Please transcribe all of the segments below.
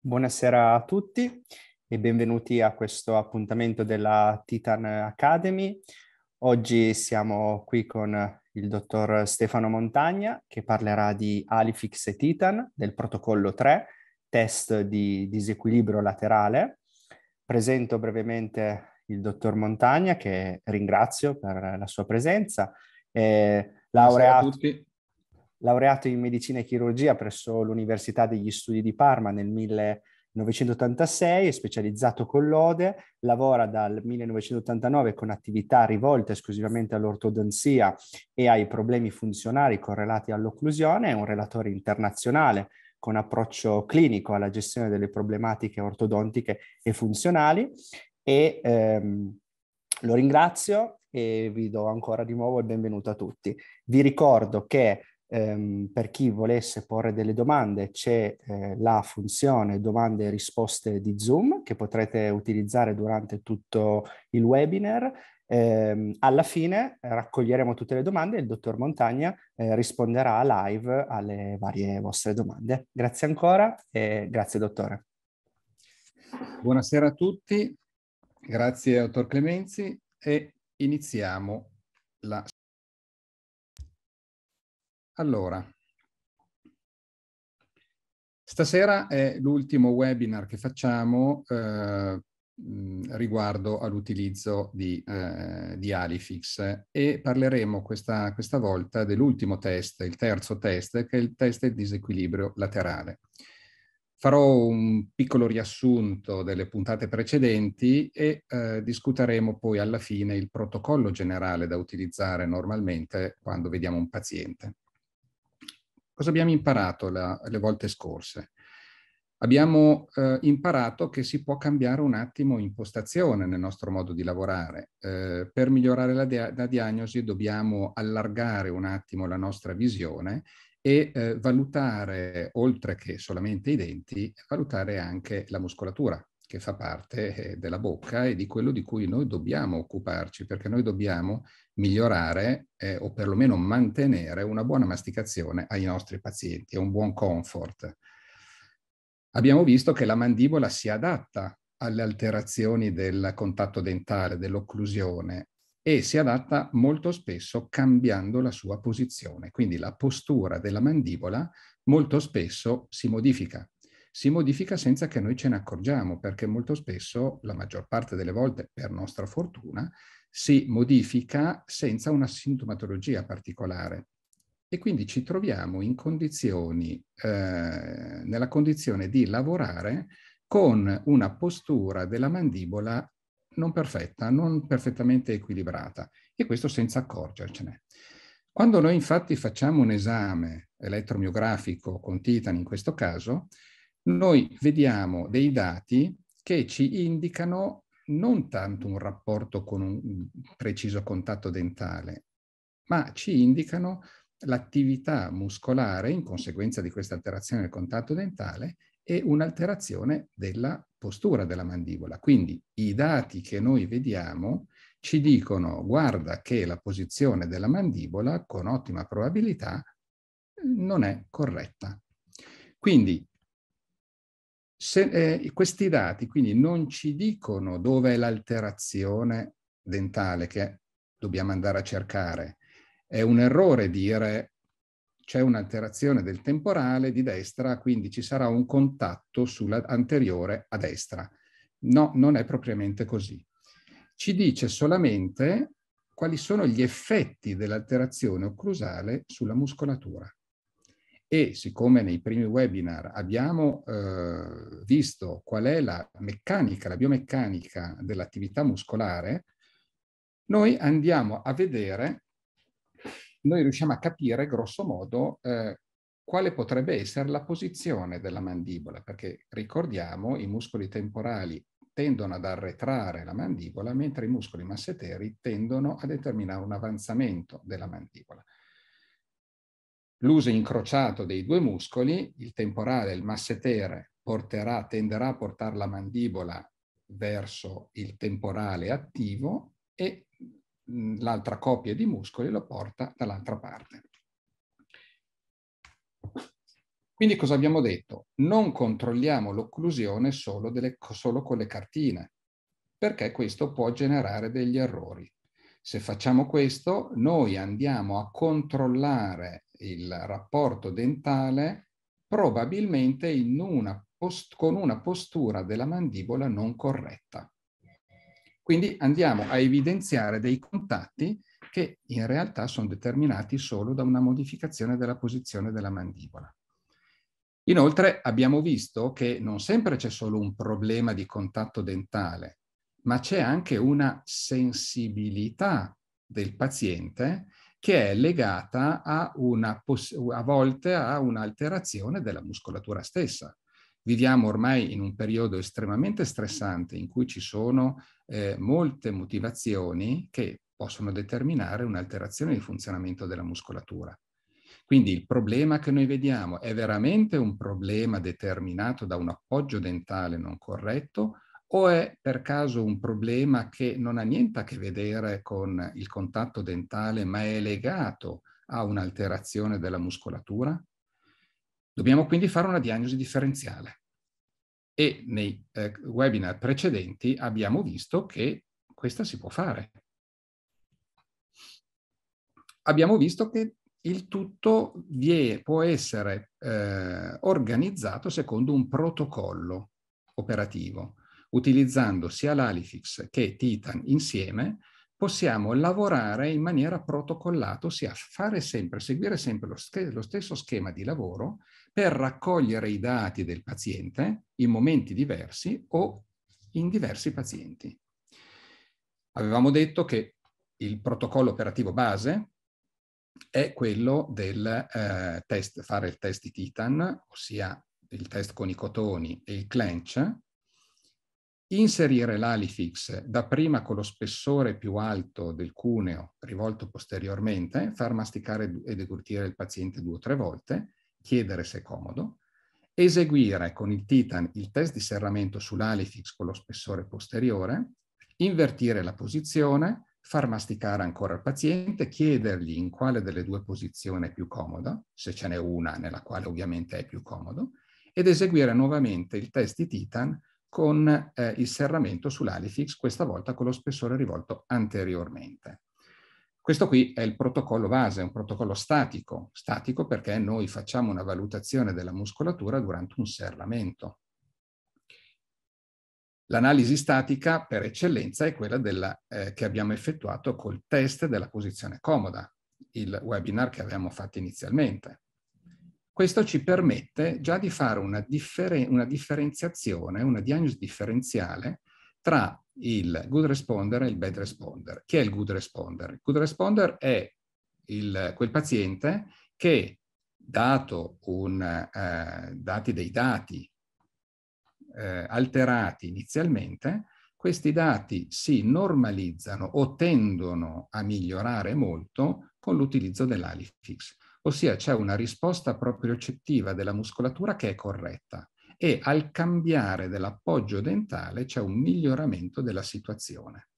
Buonasera a tutti e benvenuti a questo appuntamento della Titan Academy. Oggi siamo qui con il dottor Stefano Montagna che parlerà di Alifix e Titan del protocollo 3, test di disequilibrio laterale. Presento brevemente il dottor Montagna, che ringrazio per la sua presenza. È eh, laureato, laureato, in medicina e chirurgia presso l'Università degli Studi di Parma nel 1986, è specializzato con l'Ode, lavora dal 1989 con attività rivolte esclusivamente all'ortodonzia e ai problemi funzionali correlati all'occlusione, è un relatore internazionale con approccio clinico alla gestione delle problematiche ortodontiche e funzionali e ehm, lo ringrazio e vi do ancora di nuovo il benvenuto a tutti. Vi ricordo che ehm, per chi volesse porre delle domande c'è eh, la funzione domande e risposte di Zoom che potrete utilizzare durante tutto il webinar. Eh, alla fine raccoglieremo tutte le domande e il dottor Montagna eh, risponderà live alle varie vostre domande. Grazie ancora e grazie dottore. Buonasera a tutti. Grazie, dottor Clemenzi, e iniziamo la... Allora, stasera è l'ultimo webinar che facciamo eh, riguardo all'utilizzo di, eh, di, Alifix e parleremo questa, questa volta dell'ultimo test, il terzo test, che è il test del disequilibrio laterale. Farò un piccolo riassunto delle puntate precedenti e eh, discuteremo poi alla fine il protocollo generale da utilizzare normalmente quando vediamo un paziente. Cosa abbiamo imparato la, le volte scorse? Abbiamo eh, imparato che si può cambiare un attimo impostazione nel nostro modo di lavorare. Eh, per migliorare la, dia- la diagnosi dobbiamo allargare un attimo la nostra visione e eh, valutare, oltre che solamente i denti, valutare anche la muscolatura che fa parte eh, della bocca e di quello di cui noi dobbiamo occuparci, perché noi dobbiamo migliorare eh, o perlomeno mantenere una buona masticazione ai nostri pazienti, un buon comfort. Abbiamo visto che la mandibola si adatta alle alterazioni del contatto dentale, dell'occlusione e si adatta molto spesso cambiando la sua posizione. Quindi la postura della mandibola molto spesso si modifica. Si modifica senza che noi ce ne accorgiamo, perché molto spesso, la maggior parte delle volte, per nostra fortuna, si modifica senza una sintomatologia particolare. E quindi ci troviamo in condizioni, eh, nella condizione di lavorare con una postura della mandibola non perfetta, non perfettamente equilibrata e questo senza accorgercene. Quando noi infatti facciamo un esame elettromiografico con Titan in questo caso, noi vediamo dei dati che ci indicano non tanto un rapporto con un preciso contatto dentale, ma ci indicano l'attività muscolare in conseguenza di questa alterazione del contatto dentale e un'alterazione della postura della mandibola. Quindi i dati che noi vediamo ci dicono guarda che la posizione della mandibola con ottima probabilità non è corretta. Quindi se, eh, questi dati quindi, non ci dicono dove è l'alterazione dentale che dobbiamo andare a cercare. È un errore dire c'è un'alterazione del temporale di destra, quindi ci sarà un contatto sull'anteriore a destra. No, non è propriamente così. Ci dice solamente quali sono gli effetti dell'alterazione occlusale sulla muscolatura. E siccome nei primi webinar abbiamo eh, visto qual è la meccanica, la biomeccanica dell'attività muscolare, noi andiamo a vedere noi riusciamo a capire grosso modo eh, quale potrebbe essere la posizione della mandibola, perché ricordiamo i muscoli temporali tendono ad arretrare la mandibola, mentre i muscoli masseteri tendono a determinare un avanzamento della mandibola. L'uso incrociato dei due muscoli, il temporale e il massetere, porterà, tenderà a portare la mandibola verso il temporale attivo e l'altra coppia di muscoli lo porta dall'altra parte. Quindi cosa abbiamo detto? Non controlliamo l'occlusione solo, delle, solo con le cartine, perché questo può generare degli errori. Se facciamo questo, noi andiamo a controllare il rapporto dentale probabilmente una post, con una postura della mandibola non corretta. Quindi andiamo a evidenziare dei contatti che in realtà sono determinati solo da una modificazione della posizione della mandibola. Inoltre abbiamo visto che non sempre c'è solo un problema di contatto dentale, ma c'è anche una sensibilità del paziente che è legata a, a volte a un'alterazione della muscolatura stessa. Viviamo ormai in un periodo estremamente stressante in cui ci sono eh, molte motivazioni che possono determinare un'alterazione di funzionamento della muscolatura. Quindi il problema che noi vediamo è veramente un problema determinato da un appoggio dentale non corretto o è per caso un problema che non ha niente a che vedere con il contatto dentale ma è legato a un'alterazione della muscolatura? Dobbiamo quindi fare una diagnosi differenziale. E nei eh, webinar precedenti abbiamo visto che questa si può fare. Abbiamo visto che il tutto è, può essere eh, organizzato secondo un protocollo operativo. Utilizzando sia l'Alifix che Titan insieme, possiamo lavorare in maniera protocollata, ossia fare sempre, seguire sempre lo, lo stesso schema di lavoro per raccogliere i dati del paziente in momenti diversi o in diversi pazienti. Avevamo detto che il protocollo operativo base è quello del eh, test, fare il test di Titan, ossia il test con i cotoni e il clench, inserire l'alifix dapprima con lo spessore più alto del cuneo rivolto posteriormente, far masticare e eglutire il paziente due o tre volte chiedere se è comodo, eseguire con il Titan il test di serramento sull'alifix con lo spessore posteriore, invertire la posizione, far masticare ancora il paziente, chiedergli in quale delle due posizioni è più comoda, se ce n'è una nella quale ovviamente è più comodo, ed eseguire nuovamente il test di Titan con eh, il serramento sull'alifix, questa volta con lo spessore rivolto anteriormente. Questo qui è il protocollo base, è un protocollo statico, statico perché noi facciamo una valutazione della muscolatura durante un serramento. L'analisi statica per eccellenza è quella della, eh, che abbiamo effettuato col test della posizione comoda, il webinar che avevamo fatto inizialmente. Questo ci permette già di fare una, differen una differenziazione, una diagnosi differenziale tra il good responder e il bad responder. Chi è il good responder? Il good responder è il, quel paziente che, dato un, eh, dati dei dati eh, alterati inizialmente, questi dati si normalizzano o tendono a migliorare molto con l'utilizzo dell'Alifix. Ossia c'è una risposta propriocettiva della muscolatura che è corretta e al cambiare dell'appoggio dentale c'è un miglioramento della situazione.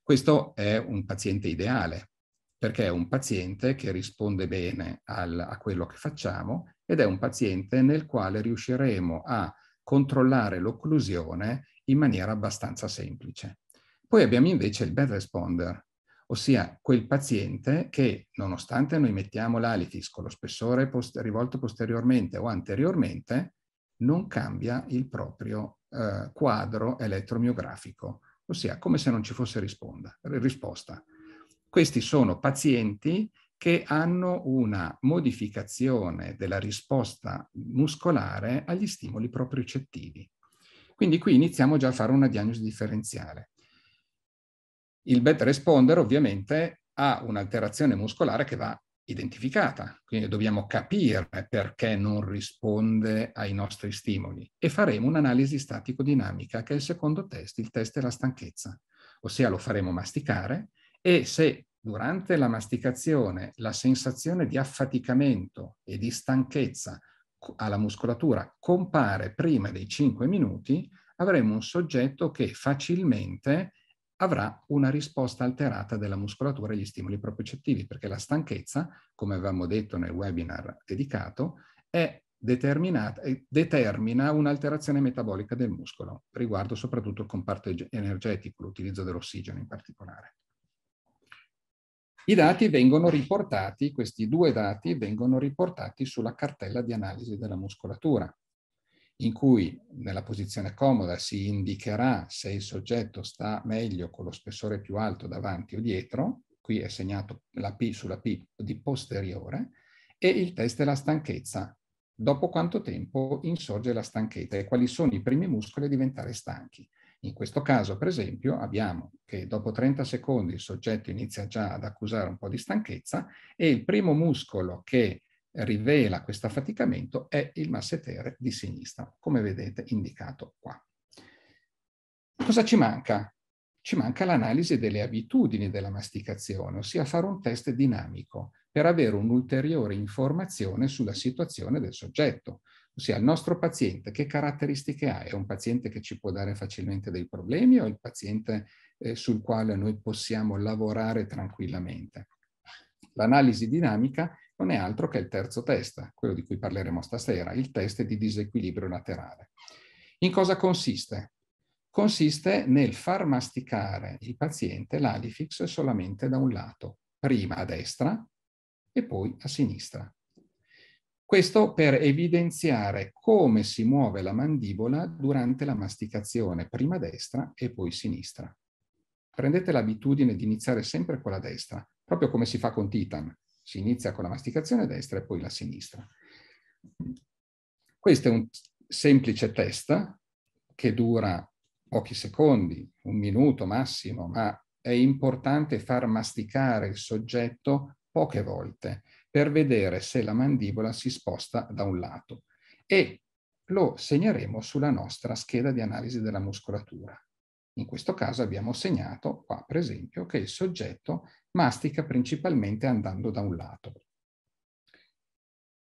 Questo è un paziente ideale, perché è un paziente che risponde bene al, a quello che facciamo ed è un paziente nel quale riusciremo a controllare l'occlusione in maniera abbastanza semplice. Poi abbiamo invece il bad responder, ossia quel paziente che nonostante noi mettiamo l'alitis con lo spessore post rivolto posteriormente o anteriormente, non cambia il proprio eh, quadro elettromiografico, ossia come se non ci fosse risponda, risposta. Questi sono pazienti che hanno una modificazione della risposta muscolare agli stimoli propriocettivi. Quindi qui iniziamo già a fare una diagnosi differenziale. Il beta responder ovviamente ha un'alterazione muscolare che va identificata, quindi dobbiamo capire perché non risponde ai nostri stimoli e faremo un'analisi statico-dinamica che è il secondo test, il test della stanchezza, ossia lo faremo masticare e se durante la masticazione la sensazione di affaticamento e di stanchezza alla muscolatura compare prima dei 5 minuti, avremo un soggetto che facilmente avrà una risposta alterata della muscolatura agli stimoli proprecettivi, perché la stanchezza, come avevamo detto nel webinar dedicato, è eh, determina un'alterazione metabolica del muscolo, riguardo soprattutto il comparto energetico, l'utilizzo dell'ossigeno in particolare. I dati vengono riportati, questi due dati vengono riportati sulla cartella di analisi della muscolatura in cui nella posizione comoda si indicherà se il soggetto sta meglio con lo spessore più alto davanti o dietro, qui è segnato la P sulla P di posteriore, e il test è la stanchezza. Dopo quanto tempo insorge la stanchezza e quali sono i primi muscoli a diventare stanchi. In questo caso, per esempio, abbiamo che dopo 30 secondi il soggetto inizia già ad accusare un po' di stanchezza e il primo muscolo che rivela questo affaticamento è il massetere di sinistra, come vedete indicato qua. Cosa ci manca? Ci manca l'analisi delle abitudini della masticazione, ossia fare un test dinamico per avere un'ulteriore informazione sulla situazione del soggetto, ossia il nostro paziente che caratteristiche ha? È un paziente che ci può dare facilmente dei problemi o è il paziente eh, sul quale noi possiamo lavorare tranquillamente? L'analisi dinamica non è altro che il terzo test, quello di cui parleremo stasera, il test di disequilibrio laterale. In cosa consiste? Consiste nel far masticare il paziente l'Alifix solamente da un lato, prima a destra e poi a sinistra. Questo per evidenziare come si muove la mandibola durante la masticazione, prima destra e poi sinistra. Prendete l'abitudine di iniziare sempre con la destra, proprio come si fa con Titan. Si inizia con la masticazione destra e poi la sinistra. Questo è un semplice test che dura pochi secondi, un minuto massimo, ma è importante far masticare il soggetto poche volte per vedere se la mandibola si sposta da un lato e lo segneremo sulla nostra scheda di analisi della muscolatura. In questo caso abbiamo segnato qua, per esempio, che il soggetto mastica principalmente andando da un lato.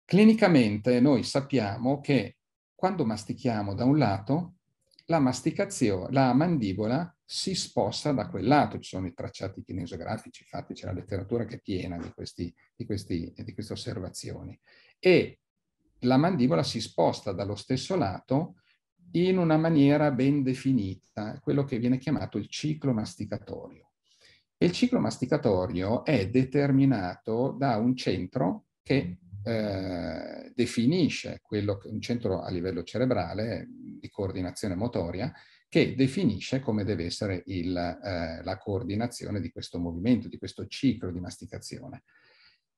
Clinicamente noi sappiamo che quando mastichiamo da un lato, la masticazione, la mandibola si sposta da quel lato. Ci sono i tracciati kinesiografici, infatti c'è la letteratura che è piena di, questi, di, questi, di queste osservazioni. E la mandibola si sposta dallo stesso lato in una maniera ben definita, quello che viene chiamato il ciclo masticatorio. E il ciclo masticatorio è determinato da un centro che eh, definisce quello che, un centro a livello cerebrale di coordinazione motoria che definisce come deve essere il, eh, la coordinazione di questo movimento, di questo ciclo di masticazione.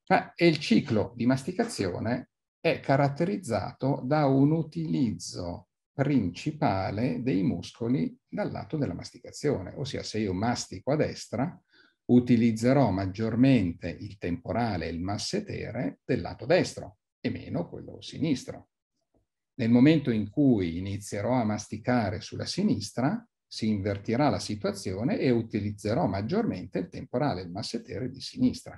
Ma, ah, e il ciclo di masticazione è caratterizzato da un utilizzo principale dei muscoli dal lato della masticazione, ossia se io mastico a destra utilizzerò maggiormente il temporale e il massetere del lato destro e meno quello sinistro. Nel momento in cui inizierò a masticare sulla sinistra, si invertirà la situazione e utilizzerò maggiormente il temporale e il massetere di sinistra.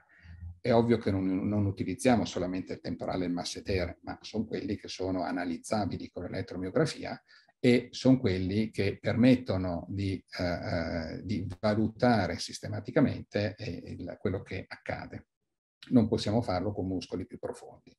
È ovvio che non, non utilizziamo solamente il temporale e il massetere, ma sono quelli che sono analizzabili con l'elettromiografia e sono quelli che permettono di, eh, eh di valutare sistematicamente eh, il, quello che accade. Non possiamo farlo con muscoli più profondi.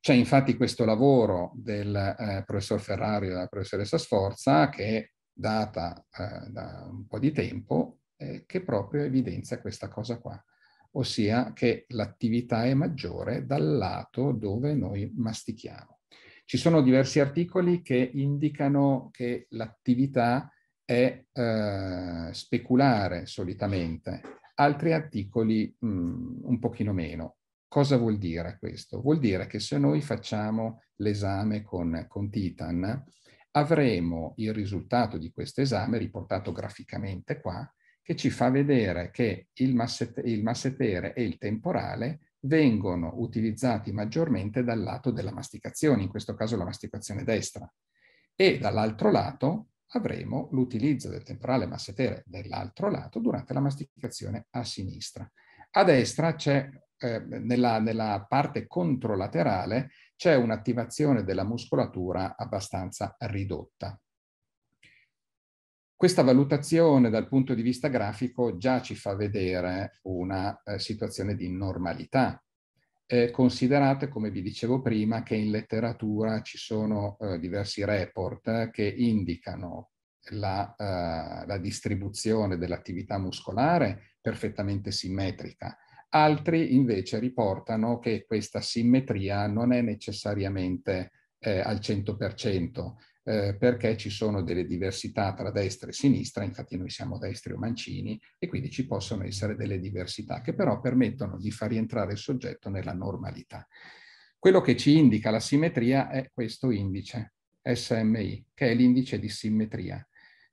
C'è infatti questo lavoro del eh, professor Ferrario e della professoressa Sforza che è data eh, da un po' di tempo eh, che proprio evidenzia questa cosa qua ossia che l'attività è maggiore dal lato dove noi mastichiamo. Ci sono diversi articoli che indicano che l'attività è eh, speculare solitamente, altri articoli mh, mm, un pochino meno. Cosa vuol dire questo? Vuol dire che se noi facciamo l'esame con, con Titan, avremo il risultato di questo esame riportato graficamente qua, che ci fa vedere che il, masset il massetere e il temporale vengono utilizzati maggiormente dal lato della masticazione, in questo caso la masticazione destra, e dall'altro lato avremo l'utilizzo del temporale massetere dell'altro lato durante la masticazione a sinistra. A destra c'è, eh, nella, nella parte controlaterale, c'è un'attivazione della muscolatura abbastanza ridotta. Questa valutazione dal punto di vista grafico già ci fa vedere una eh, situazione di normalità. Eh, considerate, come vi dicevo prima, che in letteratura ci sono eh, diversi report eh, che indicano la, eh, la distribuzione dell'attività muscolare perfettamente simmetrica. Altri invece riportano che questa simmetria non è necessariamente eh, al 100%, eh, perché ci sono delle diversità tra destra e sinistra, infatti noi siamo destri o mancini, e quindi ci possono essere delle diversità che però permettono di far rientrare il soggetto nella normalità. Quello che ci indica la simmetria è questo indice, SMI, che è l'indice di simmetria,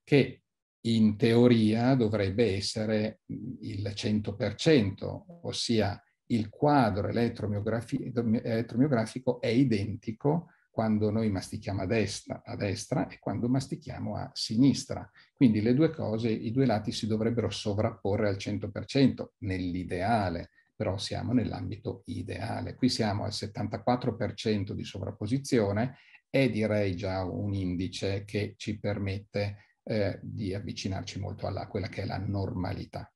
che in teoria dovrebbe essere il 100%, ossia il quadro elettromiografico è identico quando noi mastichiamo a destra, a destra e quando mastichiamo a sinistra. Quindi le due cose, i due lati si dovrebbero sovrapporre al 100% nell'ideale, però siamo nell'ambito ideale. Qui siamo al 74% di sovrapposizione e direi già un indice che ci permette eh, di avvicinarci molto alla quella che è la normalità.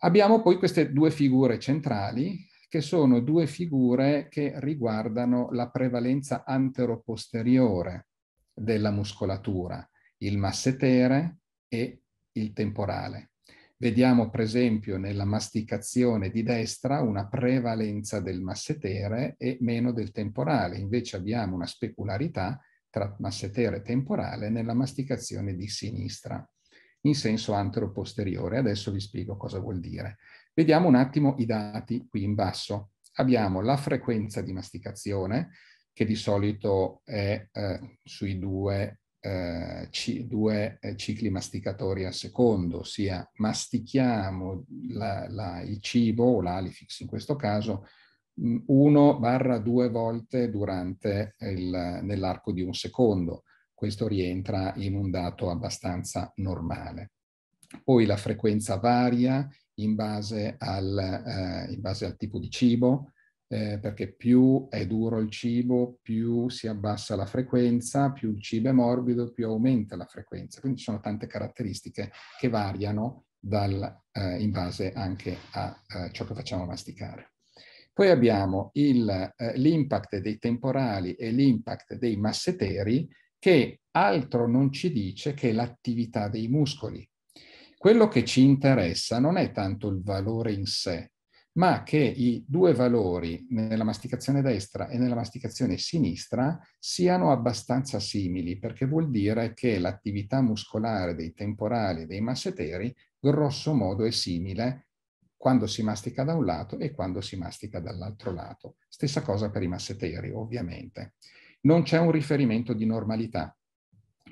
Abbiamo poi queste due figure centrali che sono due figure che riguardano la prevalenza anteroposteriore della muscolatura, il massetere e il temporale. Vediamo per esempio nella masticazione di destra una prevalenza del massetere e meno del temporale, invece abbiamo una specularità tra massetere e temporale nella masticazione di sinistra in senso anteroposteriore. Adesso vi spiego cosa vuol dire. Vediamo un attimo i dati qui in basso. Abbiamo la frequenza di masticazione, che di solito è eh, sui due, eh, due, eh, cicli masticatori al secondo, ossia mastichiamo la, la, il cibo o l'alifix in questo caso 1-2 mm, volte durante nell'arco di un secondo. Questo rientra in un dato abbastanza normale. Poi la frequenza varia in base al, eh, in base al tipo di cibo, eh, perché più è duro il cibo, più si abbassa la frequenza, più il cibo è morbido, più aumenta la frequenza. Quindi ci sono tante caratteristiche che variano dal, eh, in base anche a, a eh, ciò che facciamo masticare. Poi abbiamo eh, l'impact eh, dei temporali e l'impact dei masseteri che altro non ci dice che l'attività dei muscoli. Quello che ci interessa non è tanto il valore in sé, ma che i due valori nella masticazione destra e nella masticazione sinistra siano abbastanza simili, perché vuol dire che l'attività muscolare dei temporali e dei masseteri grosso modo è simile quando si mastica da un lato e quando si mastica dall'altro lato. Stessa cosa per i masseteri, ovviamente. Non c'è un riferimento di normalità,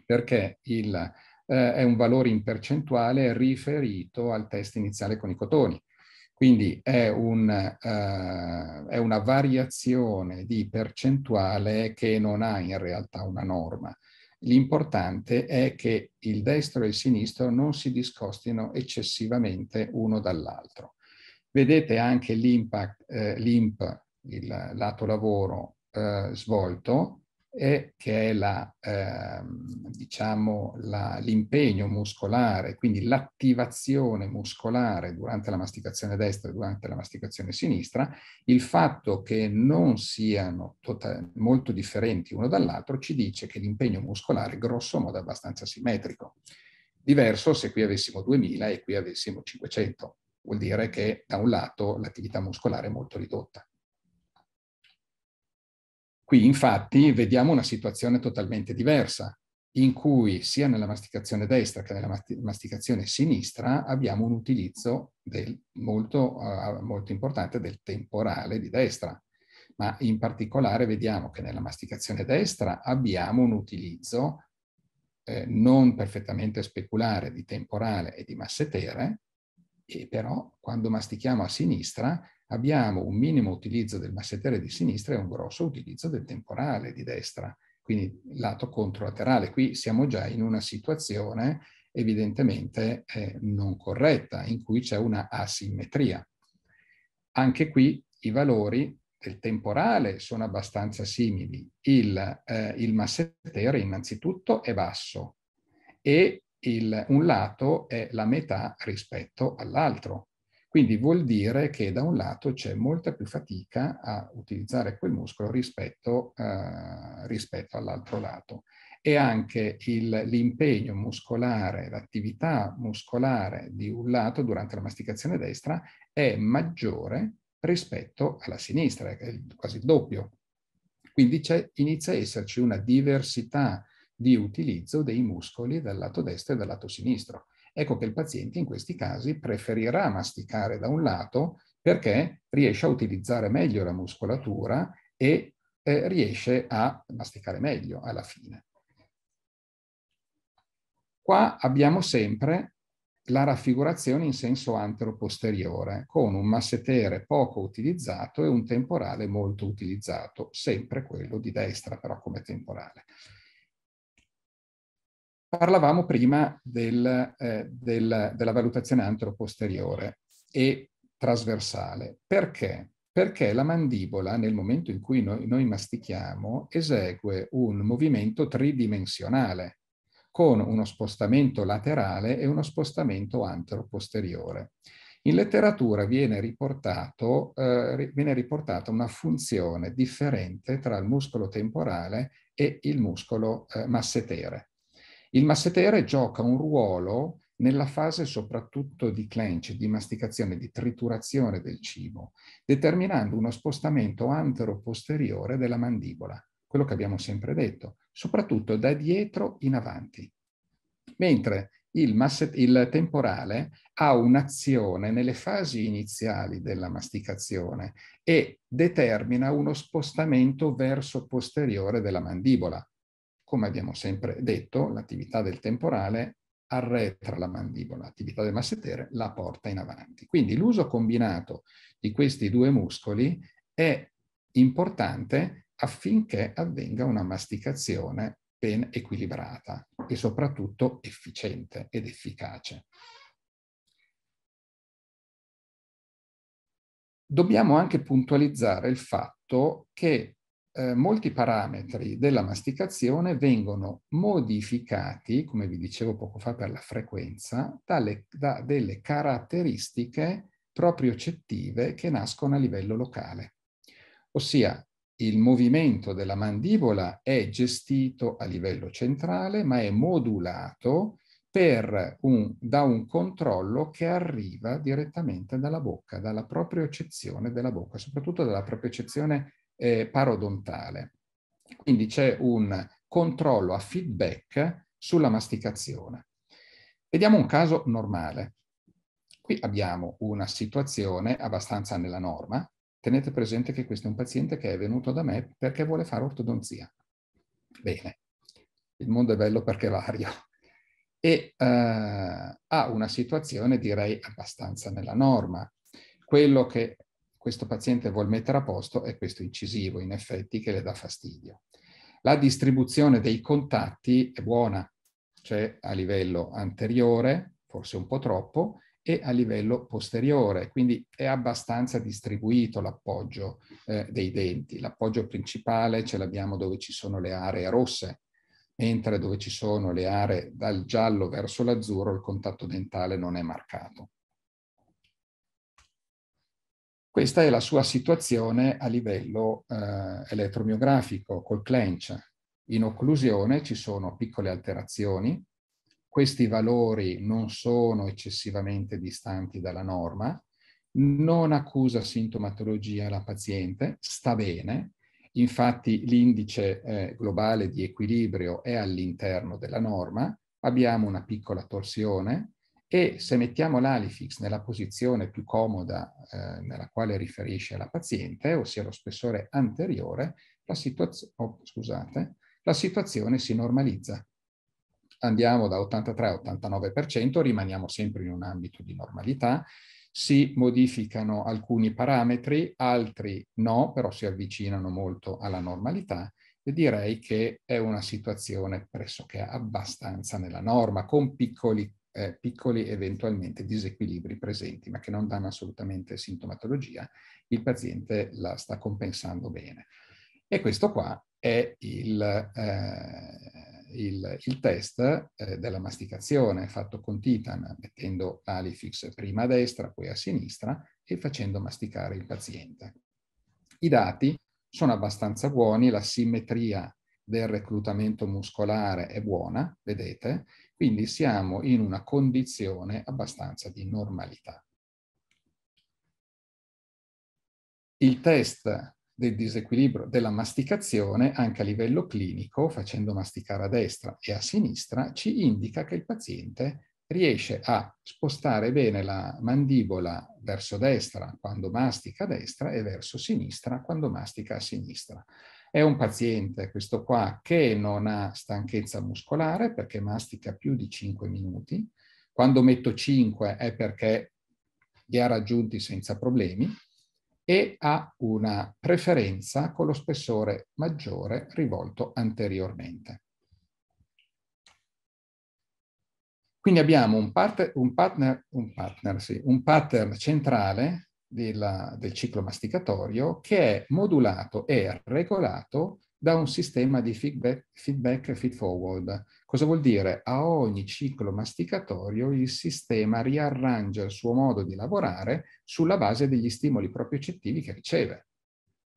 perché il, eh, è un valore in percentuale riferito al test iniziale con i cotoni. Quindi è, un, eh, è una variazione di percentuale che non ha in realtà una norma. L'importante è che il destro e il sinistro non si discostino eccessivamente uno dall'altro. Vedete anche eh, l'imp, eh, il lato lavoro eh, svolto, e che è la, eh, diciamo, la, l'impegno muscolare, quindi l'attivazione muscolare durante la masticazione destra e durante la masticazione sinistra, il fatto che non siano total- molto differenti uno dall'altro ci dice che l'impegno muscolare grosso modo è abbastanza simmetrico. Diverso se qui avessimo 2000 e qui avessimo 500, vuol dire che da un lato l'attività muscolare è molto ridotta. Qui infatti vediamo una situazione totalmente diversa, in cui sia nella masticazione destra che nella masticazione sinistra abbiamo un utilizzo del, molto, uh, molto importante del temporale di destra, ma in particolare vediamo che nella masticazione destra abbiamo un utilizzo eh, non perfettamente speculare di temporale e di massetere, e però quando mastichiamo a sinistra abbiamo un minimo utilizzo del massetere di sinistra e un grosso utilizzo del temporale di destra, quindi lato controlaterale. Qui siamo già in una situazione evidentemente eh, non corretta, in cui c'è una asimmetria. Anche qui i valori del temporale sono abbastanza simili. Il, eh, il massettere innanzitutto è basso e il, un lato è la metà rispetto all'altro. Quindi vuol dire che da un lato c'è molta più fatica a utilizzare quel muscolo rispetto, eh, rispetto all'altro lato. E anche l'impegno muscolare, l'attività muscolare di un lato durante la masticazione destra è maggiore rispetto alla sinistra, è quasi il doppio. Quindi inizia a esserci una diversità di utilizzo dei muscoli dal lato destro e dal lato sinistro ecco che il paziente in questi casi preferirà masticare da un lato perché riesce a utilizzare meglio la muscolatura e eh, riesce a masticare meglio alla fine. Qua abbiamo sempre la raffigurazione in senso antero-posteriore, con un massetere poco utilizzato e un temporale molto utilizzato, sempre quello di destra però come temporale. Parlavamo prima del, eh, del, della valutazione antroposteriore e trasversale. Perché? Perché la mandibola, nel momento in cui noi, noi mastichiamo, esegue un movimento tridimensionale con uno spostamento laterale e uno spostamento antroposteriore. In letteratura viene, riportato, eh, viene riportata una funzione differente tra il muscolo temporale e il muscolo eh, massetere. Il massetere gioca un ruolo nella fase soprattutto di clench, di masticazione, di triturazione del cibo, determinando uno spostamento antero-posteriore della mandibola, quello che abbiamo sempre detto, soprattutto da dietro in avanti. Mentre il, masset- il temporale ha un'azione nelle fasi iniziali della masticazione e determina uno spostamento verso posteriore della mandibola, come abbiamo sempre detto, l'attività del temporale arretra la mandibola, l'attività del massetere la porta in avanti. Quindi l'uso combinato di questi due muscoli è importante affinché avvenga una masticazione ben equilibrata e soprattutto efficiente ed efficace. Dobbiamo anche puntualizzare il fatto che eh, molti parametri della masticazione vengono modificati, come vi dicevo poco fa per la frequenza, dalle, da delle caratteristiche propriocettive che nascono a livello locale. Ossia, il movimento della mandibola è gestito a livello centrale, ma è modulato un, da un controllo che arriva direttamente dalla bocca, dalla propriocezione della bocca, soprattutto dalla propriocezione eh, parodontale. Quindi c'è un controllo a feedback sulla masticazione. Vediamo un caso normale. Qui abbiamo una situazione abbastanza nella norma. Tenete presente che questo è un paziente che è venuto da me perché vuole fare ortodonzia. Bene, il mondo è bello perché vario. E eh, ha una situazione direi abbastanza nella norma. Quello che questo paziente vuol mettere a posto è questo incisivo, in effetti, che le dà fastidio. La distribuzione dei contatti è buona, cioè a livello anteriore, forse un po' troppo, e a livello posteriore, quindi è abbastanza distribuito l'appoggio eh, dei denti. L'appoggio principale ce l'abbiamo dove ci sono le aree rosse, mentre dove ci sono le aree dal giallo verso l'azzurro il contatto dentale non è marcato. Questa è la sua situazione a livello eh, elettromiografico col clench. In occlusione ci sono piccole alterazioni, questi valori non sono eccessivamente distanti dalla norma, non accusa sintomatologia la paziente, sta bene, infatti l'indice eh, globale di equilibrio è all'interno della norma, abbiamo una piccola torsione, e se mettiamo l'Alifix nella posizione più comoda eh, nella quale riferisce la paziente, ossia lo spessore anteriore, la, situaz oh, scusate, la situazione si normalizza. Andiamo da 83 a 89%, rimaniamo sempre in un ambito di normalità, si modificano alcuni parametri, altri no, però si avvicinano molto alla normalità e direi che è una situazione pressoché abbastanza nella norma, con piccoli eh, piccoli eventualmente disequilibri presenti, ma che non danno assolutamente sintomatologia, il paziente la sta compensando bene. E questo qua è il, eh, il, il test eh, della masticazione fatto con Titan, mettendo l'Alifix prima a destra, poi a sinistra e facendo masticare il paziente. I dati sono abbastanza buoni, la simmetria del reclutamento muscolare è buona, vedete, quindi siamo in una condizione abbastanza di normalità. Il test del disequilibrio della masticazione anche a livello clinico, facendo masticare a destra e a sinistra, ci indica che il paziente riesce a spostare bene la mandibola verso destra quando mastica a destra e verso sinistra quando mastica a sinistra. È un paziente, questo qua, che non ha stanchezza muscolare perché mastica più di 5 minuti. Quando metto 5 è perché li ha raggiunti senza problemi e ha una preferenza con lo spessore maggiore rivolto anteriormente. Quindi abbiamo un, part un, partner, un, partner, sì, un pattern centrale della, del ciclo masticatorio che è modulato e regolato da un sistema di feedback, feedback feed forward. Cosa vuol dire? A ogni ciclo masticatorio il sistema riarrangia il suo modo di lavorare sulla base degli stimoli propriocettivi che riceve.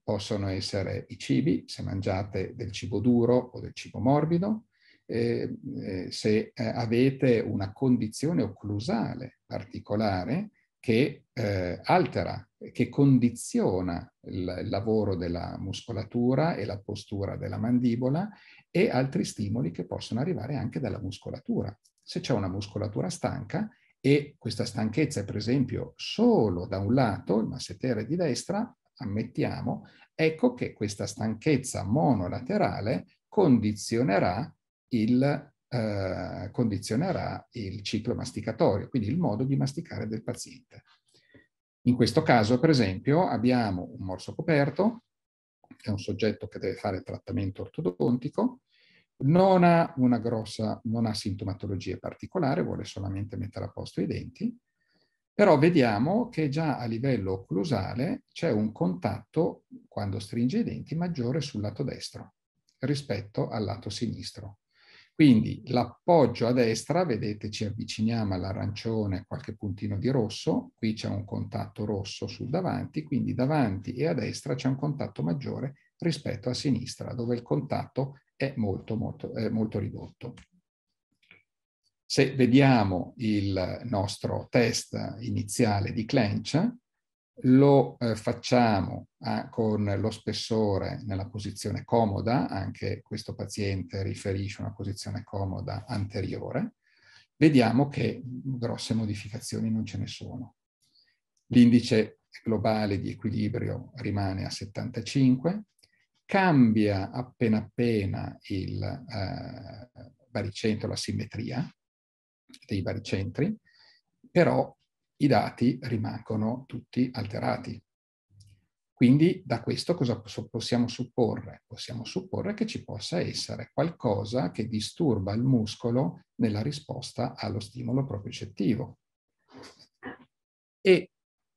Possono essere i cibi, se mangiate del cibo duro o del cibo morbido, eh, eh se eh, avete una condizione occlusale particolare, che eh, altera, che condiziona il, il lavoro della muscolatura e la postura della mandibola e altri stimoli che possono arrivare anche dalla muscolatura. Se c'è una muscolatura stanca e questa stanchezza è per esempio solo da un lato, il massetere di destra, ammettiamo, ecco che questa stanchezza monolaterale condizionerà il eh, condizionerà il ciclo masticatorio, quindi il modo di masticare del paziente. In questo caso, per esempio, abbiamo un morso coperto, è un soggetto che deve fare trattamento ortodontico, non ha una grossa, non ha sintomatologie particolari, vuole solamente mettere a posto i denti, però vediamo che già a livello occlusale c'è un contatto, quando stringe i denti, maggiore sul lato destro rispetto al lato sinistro. Quindi l'appoggio a destra, vedete ci avviciniamo all'arancione, qualche puntino di rosso, qui c'è un contatto rosso sul davanti, quindi davanti e a destra c'è un contatto maggiore rispetto a sinistra, dove il contatto è molto, molto, eh, molto ridotto. Se vediamo il nostro test iniziale di clench, lo eh, facciamo eh, con lo spessore nella posizione comoda, anche questo paziente riferisce una posizione comoda anteriore, vediamo che grosse modificazioni non ce ne sono. L'indice globale di equilibrio rimane a 75, cambia appena appena il eh, baricentro, la simmetria dei baricentri, però i dati rimangono tutti alterati. Quindi da questo cosa possiamo supporre? Possiamo supporre che ci possa essere qualcosa che disturba il muscolo nella risposta allo stimolo propriocettivo. E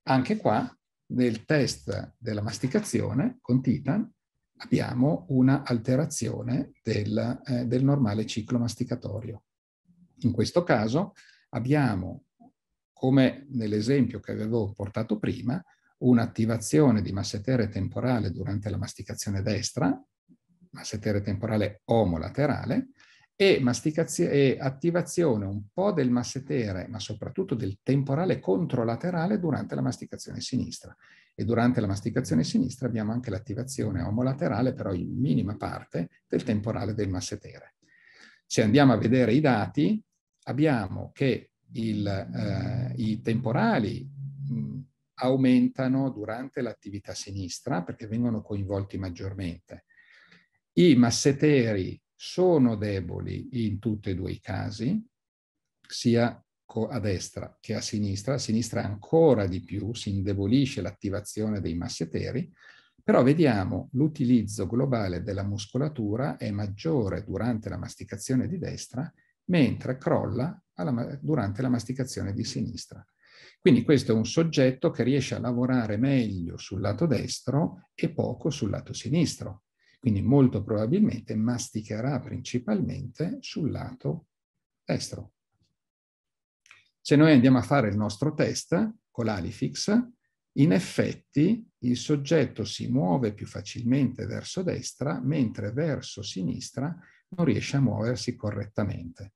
anche qua, nel test della masticazione con Titan, abbiamo una alterazione del, eh, del normale ciclo masticatorio. In questo caso abbiamo come nell'esempio che avevo portato prima, un'attivazione di massetere temporale durante la masticazione destra, massetere temporale omolaterale, e, e attivazione un po' del massetere, ma soprattutto del temporale controlaterale durante la masticazione sinistra. E durante la masticazione sinistra abbiamo anche l'attivazione omolaterale, però in minima parte, del temporale del massetere. Se andiamo a vedere i dati, abbiamo che il, eh, i temporali mh, mm, aumentano durante l'attività sinistra perché vengono coinvolti maggiormente. I masseteri sono deboli in tutti e due i casi, sia a destra che a sinistra. A sinistra ancora di più si indebolisce l'attivazione dei masseteri, però vediamo l'utilizzo globale della muscolatura è maggiore durante la masticazione di destra, mentre crolla alla, durante la masticazione di sinistra. Quindi questo è un soggetto che riesce a lavorare meglio sul lato destro e poco sul lato sinistro. Quindi molto probabilmente masticherà principalmente sul lato destro. Se noi andiamo a fare il nostro test con l'Alifix, in effetti il soggetto si muove più facilmente verso destra, mentre verso sinistra non riesce a muoversi correttamente.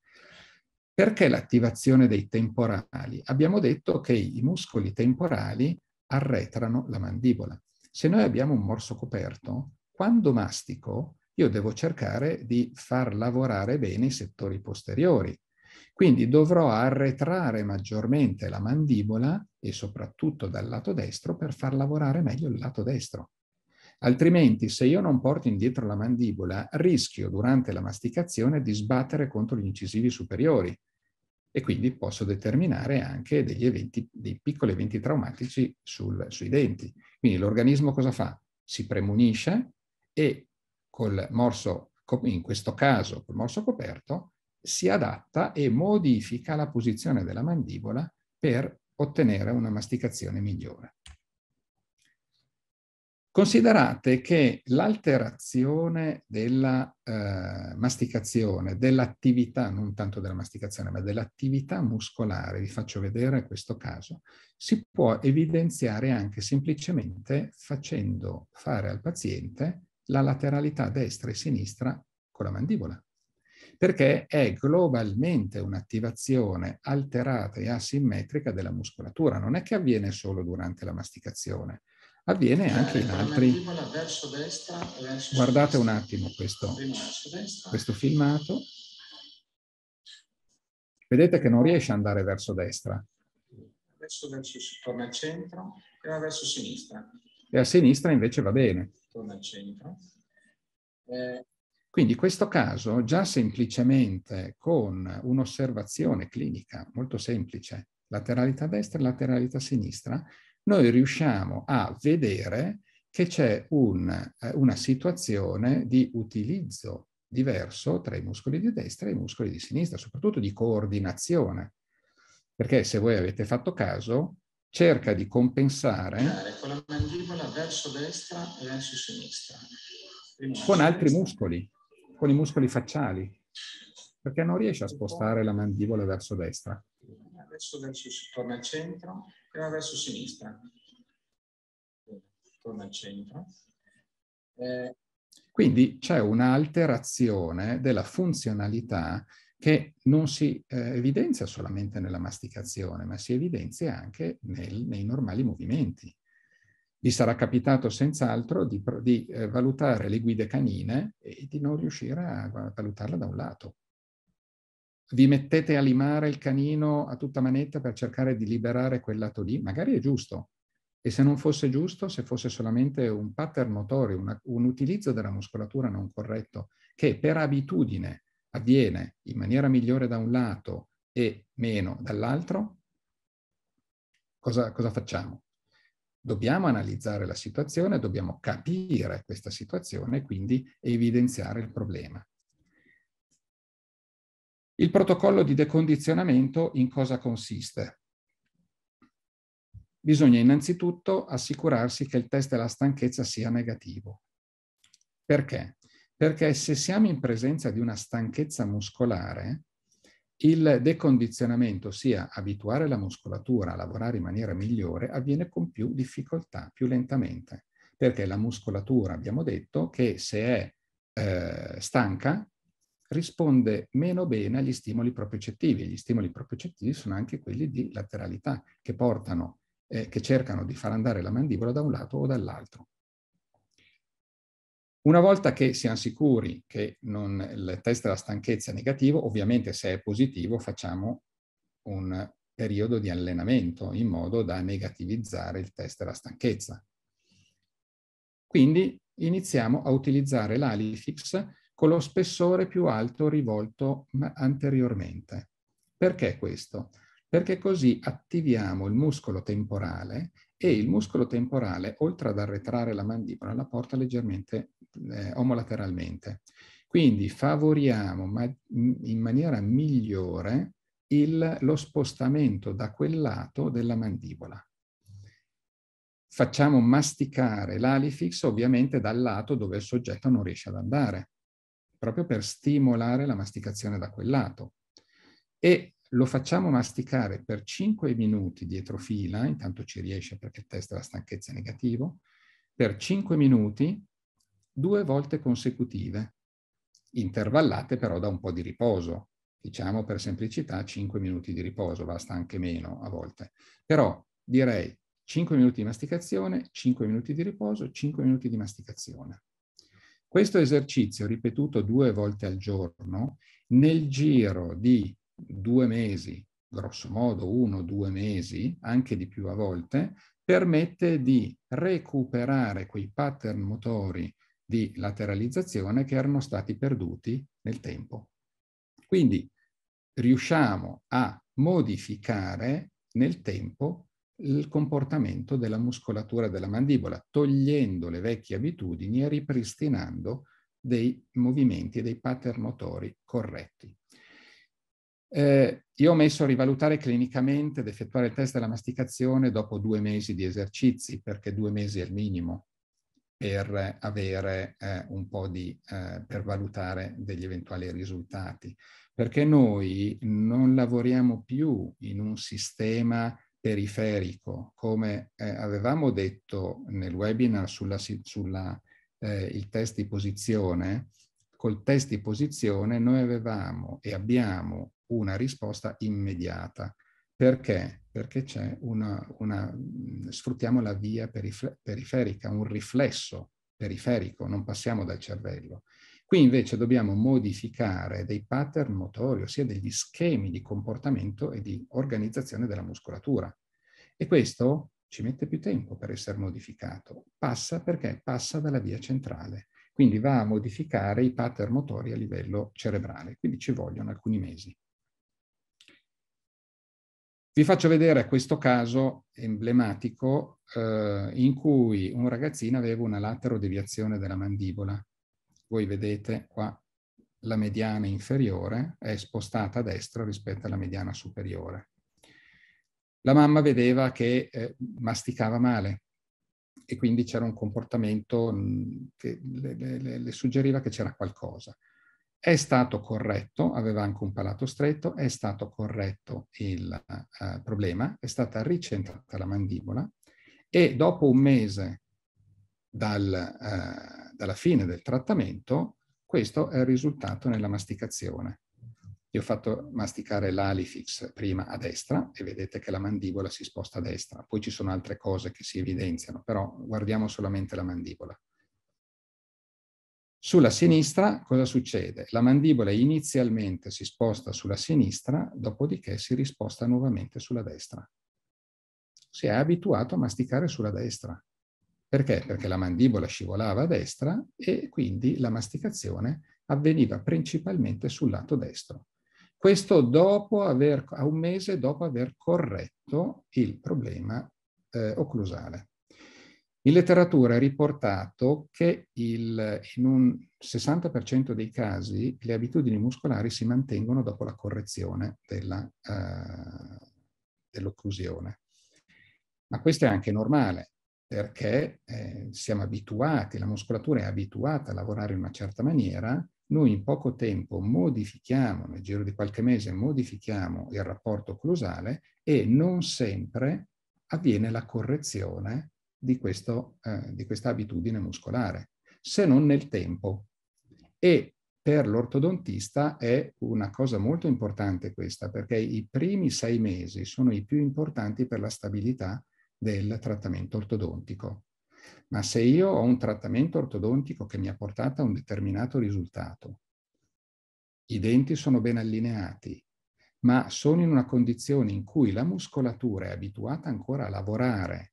Perché l'attivazione dei temporali? Abbiamo detto che i muscoli temporali arretrano la mandibola. Se noi abbiamo un morso coperto, quando mastico, io devo cercare di far lavorare bene i settori posteriori. Quindi dovrò arretrare maggiormente la mandibola e soprattutto dal lato destro per far lavorare meglio il lato destro. Altrimenti, se io non porto indietro la mandibola, rischio durante la masticazione di sbattere contro gli incisivi superiori e quindi posso determinare anche degli eventi, dei piccoli eventi traumatici sul, sui denti. Quindi l'organismo cosa fa? Si premunisce e col morso, in questo caso col morso coperto, si adatta e modifica la posizione della mandibola per ottenere una masticazione migliore. Considerate che l'alterazione della eh, masticazione, dell'attività, non tanto della masticazione, ma dell'attività muscolare, vi faccio vedere questo caso, si può evidenziare anche semplicemente facendo fare al paziente la lateralità destra e sinistra con la mandibola, perché è globalmente un'attivazione alterata e asimmetrica della muscolatura, non è che avviene solo durante la masticazione, avviene eh, anche in altri... Guardate un attimo questo, questo filmato. Vedete che non riesce ad andare verso destra. Adesso torna al centro e va verso sinistra. E a sinistra invece va bene. Torna al centro. Eh. Quindi questo caso, già semplicemente con un'osservazione clinica molto semplice, lateralità destra e lateralità sinistra, noi riusciamo a vedere che c'è un, eh, una situazione di utilizzo diverso tra i muscoli di destra e i muscoli di sinistra, soprattutto di coordinazione. Perché se voi avete fatto caso, cerca di compensare con la mandibola verso destra e verso sinistra. Con altri muscoli, con i muscoli facciali, perché non riesce a spostare la mandibola verso destra. Adesso torna al centro e verso sinistra. Torna al centro. Eh. Quindi c'è un'alterazione della funzionalità che non si eh, evidenzia solamente nella masticazione, ma si evidenzia anche nel, nei normali movimenti. Vi sarà capitato senz'altro di, di eh, valutare le guide canine e di non riuscire a valutarla da un lato vi mettete a limare il canino a tutta manetta per cercare di liberare quel lato lì, magari è giusto. E se non fosse giusto, se fosse solamente un pattern motorio, una, un utilizzo della muscolatura non corretto, che per abitudine avviene in maniera migliore da un lato e meno dall'altro, cosa, cosa facciamo? Dobbiamo analizzare la situazione, dobbiamo capire questa situazione e quindi evidenziare il problema. Il protocollo di decondizionamento in cosa consiste? Bisogna innanzitutto assicurarsi che il test della stanchezza sia negativo. Perché? Perché se siamo in presenza di una stanchezza muscolare, il decondizionamento, ossia abituare la muscolatura a lavorare in maniera migliore, avviene con più difficoltà, più lentamente, perché la muscolatura, abbiamo detto, che se è eh, stanca, risponde meno bene agli stimoli propriocettivi. Gli stimoli propriocettivi sono anche quelli di lateralità, che portano, eh, che cercano di far andare la mandibola da un lato o dall'altro. Una volta che siamo sicuri che non, il test della stanchezza è negativo, ovviamente se è positivo facciamo un periodo di allenamento in modo da negativizzare il test della stanchezza. Quindi iniziamo a utilizzare l'Alifix con lo spessore più alto rivolto anteriormente. Perché questo? Perché così attiviamo il muscolo temporale e il muscolo temporale, oltre ad arretrare la mandibola, la porta leggermente eh, omolateralmente. Quindi favoriamo ma in maniera migliore il, lo spostamento da quel lato della mandibola. Facciamo masticare l'alifix ovviamente dal lato dove il soggetto non riesce ad andare proprio per stimolare la masticazione da quel lato. E lo facciamo masticare per 5 minuti dietro fila, intanto ci riesce perché il test della stanchezza è negativo, per 5 minuti due volte consecutive, intervallate però da un po' di riposo. Diciamo per semplicità 5 minuti di riposo, basta anche meno a volte. Però direi 5 minuti di masticazione, 5 minuti di riposo, 5 minuti di masticazione. Questo esercizio, ripetuto due volte al giorno, nel giro di due mesi, grosso modo uno o due mesi, anche di più a volte, permette di recuperare quei pattern motori di lateralizzazione che erano stati perduti nel tempo. Quindi riusciamo a modificare nel tempo il comportamento della muscolatura della mandibola, togliendo le vecchie abitudini e ripristinando dei movimenti e dei pattern motori corretti. Eh, io ho messo a rivalutare clinicamente ed effettuare il test della masticazione dopo due mesi di esercizi, perché due mesi è il minimo per avere eh, un po' di, eh, per valutare degli eventuali risultati. Perché noi non lavoriamo più in un sistema periferico, come eh, avevamo detto nel webinar sulla, sulla eh, il test di posizione, col test di posizione noi avevamo e abbiamo una risposta immediata. Perché? Perché c'è una, una, mm, sfruttiamo la via perif periferica, un riflesso periferico, non passiamo dal cervello. Qui invece dobbiamo modificare dei pattern motori, ossia degli schemi di comportamento e di organizzazione della muscolatura. E questo ci mette più tempo per essere modificato. Passa perché passa dalla via centrale, quindi va a modificare i pattern motori a livello cerebrale, quindi ci vogliono alcuni mesi. Vi faccio vedere questo caso emblematico eh, in cui un ragazzino aveva una laterodeviazione della mandibola voi vedete qua la mediana inferiore è spostata a destra rispetto alla mediana superiore. La mamma vedeva che eh, masticava male e quindi c'era un comportamento mm, che le, le, le suggeriva che c'era qualcosa. È stato corretto, aveva anche un palato stretto, è stato corretto il uh, problema, è stata ricentrata la mandibola e dopo un mese dal, eh, dalla fine del trattamento, questo è il risultato nella masticazione. Io ho fatto masticare l'Alifix prima a destra e vedete che la mandibola si sposta a destra. Poi ci sono altre cose che si evidenziano, però guardiamo solamente la mandibola. Sulla sinistra cosa succede? La mandibola inizialmente si sposta sulla sinistra, dopodiché si risposta nuovamente sulla destra. Si è abituato a masticare sulla destra. Perché? Perché la mandibola scivolava a destra e quindi la masticazione avveniva principalmente sul lato destro. Questo dopo aver, a un mese dopo aver corretto il problema eh, occlusale. In letteratura è riportato che il, in un 60% dei casi le abitudini muscolari si mantengono dopo la correzione eh, dell'occlusione. Eh, dell Ma questo è anche normale, perché eh, siamo abituati, la muscolatura è abituata a lavorare in una certa maniera, noi in poco tempo modifichiamo, nel giro di qualche mese modifichiamo il rapporto closale e non sempre avviene la correzione di, questo, eh, di questa abitudine muscolare, se non nel tempo. E per l'ortodontista è una cosa molto importante questa, perché i primi sei mesi sono i più importanti per la stabilità del trattamento ortodontico. Ma se io ho un trattamento ortodontico che mi ha portato a un determinato risultato, i denti sono ben allineati, ma sono in una condizione in cui la muscolatura è abituata ancora a lavorare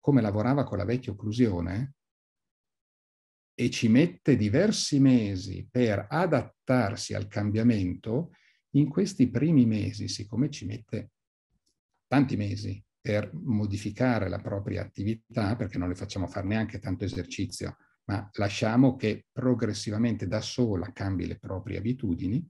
come lavorava con la vecchia occlusione e ci mette diversi mesi per adattarsi al cambiamento, in questi primi mesi, siccome ci mette tanti mesi per modificare la propria attività, perché non le facciamo fare neanche tanto esercizio, ma lasciamo che progressivamente da sola cambi le proprie abitudini,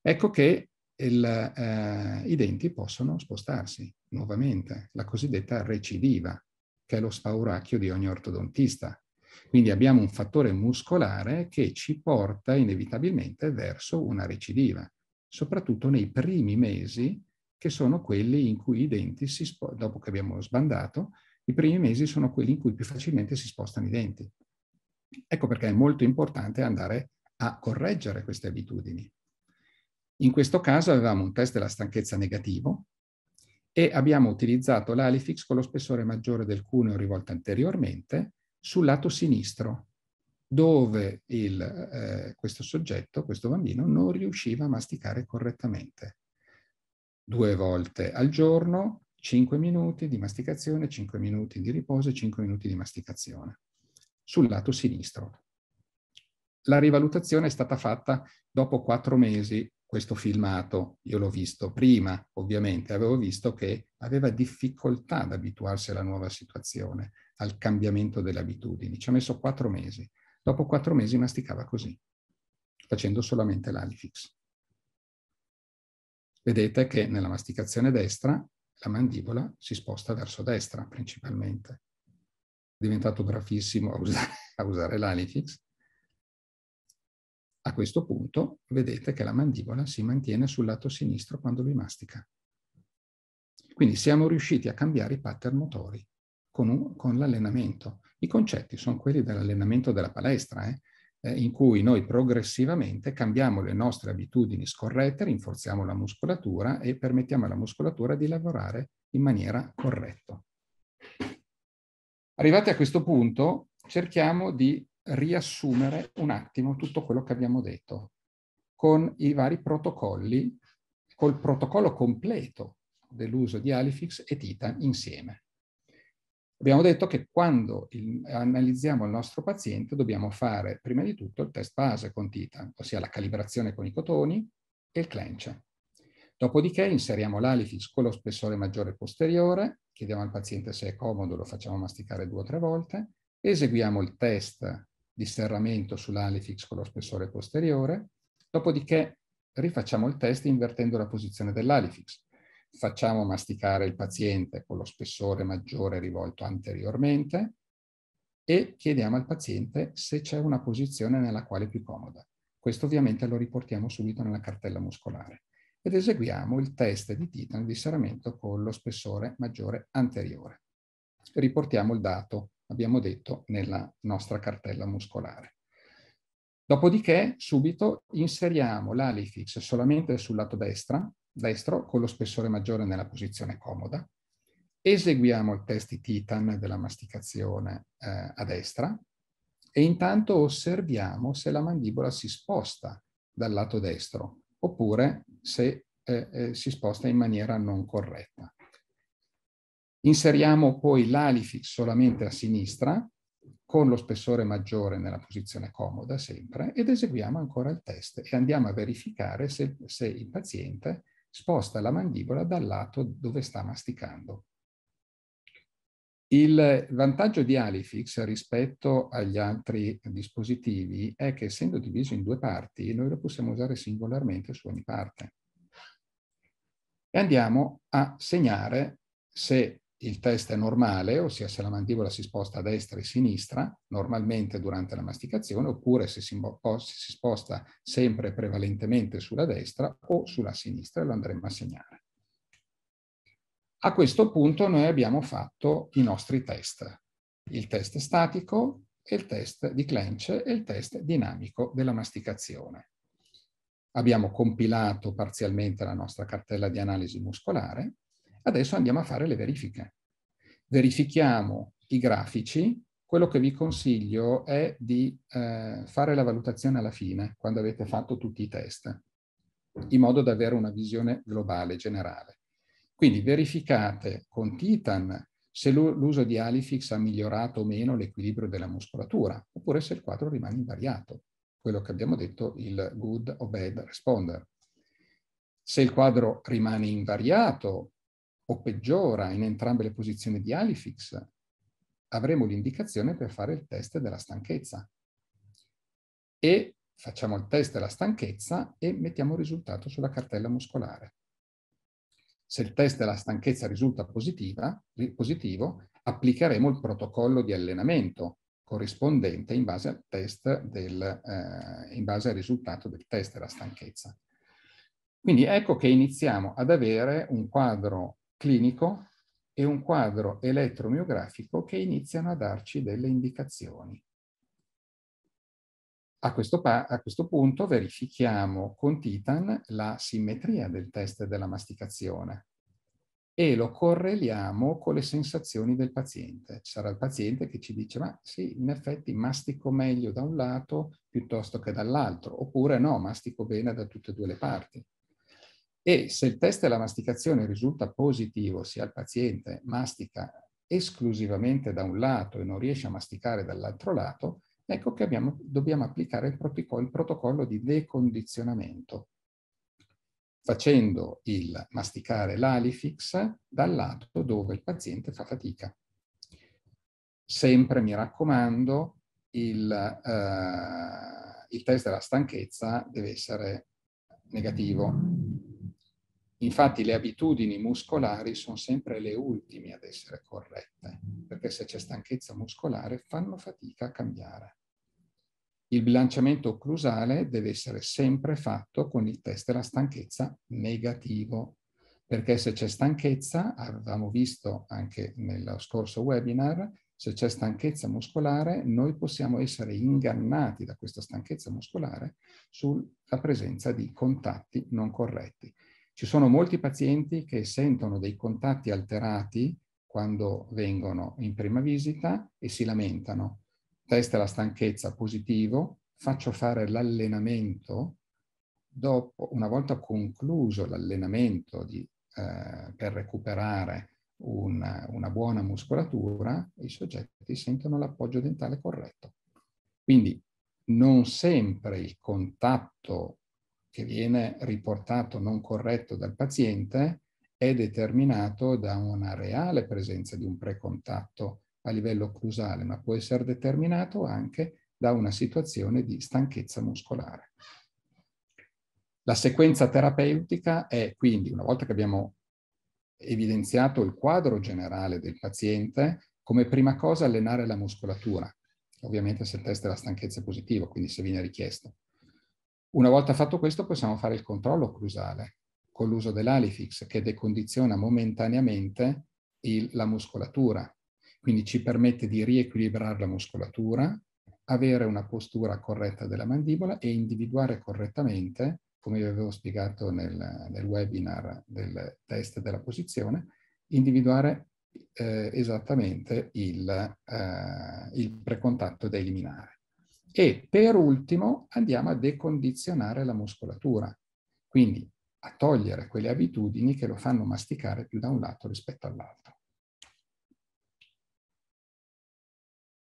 ecco che il, eh, i denti possono spostarsi nuovamente, la cosiddetta recidiva, che è lo spauracchio di ogni ortodontista. Quindi abbiamo un fattore muscolare che ci porta inevitabilmente verso una recidiva, soprattutto nei primi mesi che sono quelli in cui i denti si spostano, dopo che abbiamo sbandato, i primi mesi sono quelli in cui più facilmente si spostano i denti. Ecco perché è molto importante andare a correggere queste abitudini. In questo caso avevamo un test della stanchezza negativo e abbiamo utilizzato l'Alifix con lo spessore maggiore del cuneo rivolto anteriormente sul lato sinistro, dove il, eh, questo soggetto, questo bambino, non riusciva a masticare correttamente due volte al giorno, 5 minuti di masticazione, 5 minuti di riposo e 5 minuti di masticazione sul lato sinistro. La rivalutazione è stata fatta dopo quattro mesi, questo filmato, io l'ho visto prima, ovviamente, avevo visto che aveva difficoltà ad abituarsi alla nuova situazione, al cambiamento delle abitudini, ci ha messo quattro mesi. Dopo quattro mesi masticava così, facendo solamente l'Alifix vedete che nella masticazione destra la mandibola si sposta verso destra principalmente. È diventato bravissimo a usare, a usare l'Alifix. A questo punto vedete che la mandibola si mantiene sul lato sinistro quando lui mastica. Quindi siamo riusciti a cambiare i pattern motori con, con l'allenamento. I concetti sono quelli dell'allenamento della palestra, eh? eh, in cui noi progressivamente cambiamo le nostre abitudini scorrette, rinforziamo la muscolatura e permettiamo alla muscolatura di lavorare in maniera corretta. Arrivati a questo punto, cerchiamo di riassumere un attimo tutto quello che abbiamo detto con i vari protocolli, col protocollo completo dell'uso di Alifix e Tita insieme. Abbiamo detto che quando il, analizziamo il nostro paziente dobbiamo fare prima di tutto il test base con Titan, ossia la calibrazione con i cotoni e il clench. Dopodiché inseriamo l'alifix con lo spessore maggiore posteriore, chiediamo al paziente se è comodo, lo facciamo masticare due o tre volte, eseguiamo il test di serramento sull'alifix con lo spessore posteriore, dopodiché rifacciamo il test invertendo la posizione dell'alifix facciamo masticare il paziente con lo spessore maggiore rivolto anteriormente e chiediamo al paziente se c'è una posizione nella quale è più comoda. Questo ovviamente lo riportiamo subito nella cartella muscolare ed eseguiamo il test di titano di serramento con lo spessore maggiore anteriore. Riportiamo il dato, abbiamo detto, nella nostra cartella muscolare. Dopodiché subito inseriamo l'alifix solamente sul lato destra, destro con lo spessore maggiore nella posizione comoda, eseguiamo il test di Titan della masticazione eh, a destra e intanto osserviamo se la mandibola si sposta dal lato destro oppure se eh, eh, si sposta in maniera non corretta. Inseriamo poi l'alifix solamente a sinistra con lo spessore maggiore nella posizione comoda sempre ed eseguiamo ancora il test e andiamo a verificare se, se il paziente sposta la mandibola dal lato dove sta masticando. Il vantaggio di Alifix rispetto agli altri dispositivi è che essendo diviso in due parti, noi lo possiamo usare singolarmente su ogni parte. E andiamo a segnare se il test è normale, ossia se la mandibola si sposta a destra e a sinistra, normalmente durante la masticazione, oppure se si, si sposta sempre prevalentemente sulla destra o sulla sinistra, lo andremo a segnare. A questo punto noi abbiamo fatto i nostri test, il test statico, il test di clench e il test dinamico della masticazione. Abbiamo compilato parzialmente la nostra cartella di analisi muscolare, Adesso andiamo a fare le verifiche. Verifichiamo i grafici. Quello che vi consiglio è di eh, fare la valutazione alla fine, quando avete fatto tutti i test, in modo da avere una visione globale, generale. Quindi verificate con Titan se l'uso di Alifix ha migliorato o meno l'equilibrio della muscolatura, oppure se il quadro rimane invariato, quello che abbiamo detto il good o bad responder. Se il quadro rimane invariato, o peggiora in entrambe le posizioni di Alifix, avremo l'indicazione per fare il test della stanchezza. E facciamo il test della stanchezza e mettiamo il risultato sulla cartella muscolare. Se il test della stanchezza risulta positiva, positivo, applicheremo il protocollo di allenamento corrispondente in base al, test del, eh, in base al risultato del test della stanchezza. Quindi ecco che iniziamo ad avere un quadro clinico e un quadro elettromiografico che iniziano a darci delle indicazioni. A questo, a questo, punto verifichiamo con Titan la simmetria del test della masticazione e lo correliamo con le sensazioni del paziente. sarà il paziente che ci dice ma sì, in effetti mastico meglio da un lato piuttosto che dall'altro, oppure no, mastico bene da tutte e due le parti. E se il test della masticazione risulta positivo, sia il paziente mastica esclusivamente da un lato e non riesce a masticare dall'altro lato, ecco che abbiamo, dobbiamo applicare il protocollo, il protocollo di decondizionamento, facendo il masticare l'Alifix dal lato dove il paziente fa fatica. Sempre, mi raccomando, il, eh, il test della stanchezza deve essere negativo Infatti le abitudini muscolari sono sempre le ultime ad essere corrette, perché se c'è stanchezza muscolare fanno fatica a cambiare. Il bilanciamento occlusale deve essere sempre fatto con il test della stanchezza negativo, perché se c'è stanchezza, avevamo visto anche nello scorso webinar, se c'è stanchezza muscolare, noi possiamo essere ingannati da questa stanchezza muscolare sulla presenza di contatti non corretti. Ci sono molti pazienti che sentono dei contatti alterati quando vengono in prima visita e si lamentano. Testa la stanchezza positivo, faccio fare l'allenamento. Dopo, una volta concluso l'allenamento di, eh, per recuperare una, una buona muscolatura, i soggetti sentono l'appoggio dentale corretto. Quindi non sempre il contatto che viene riportato non corretto dal paziente è determinato da una reale presenza di un precontatto a livello occlusale, ma può essere determinato anche da una situazione di stanchezza muscolare. La sequenza terapeutica è quindi, una volta che abbiamo evidenziato il quadro generale del paziente, come prima cosa allenare la muscolatura. Ovviamente se il test della stanchezza è positivo, quindi se viene richiesto. Una volta fatto questo possiamo fare il controllo occlusale con l'uso dell'Alifix che decondiziona momentaneamente il, la muscolatura, quindi ci permette di riequilibrare la muscolatura, avere una postura corretta della mandibola e individuare correttamente, come vi avevo spiegato nel, nel webinar del test della posizione, individuare eh, esattamente il, eh, il precontatto da eliminare. E per ultimo andiamo a decondizionare la muscolatura, quindi a togliere quelle abitudini che lo fanno masticare più da un lato rispetto all'altro.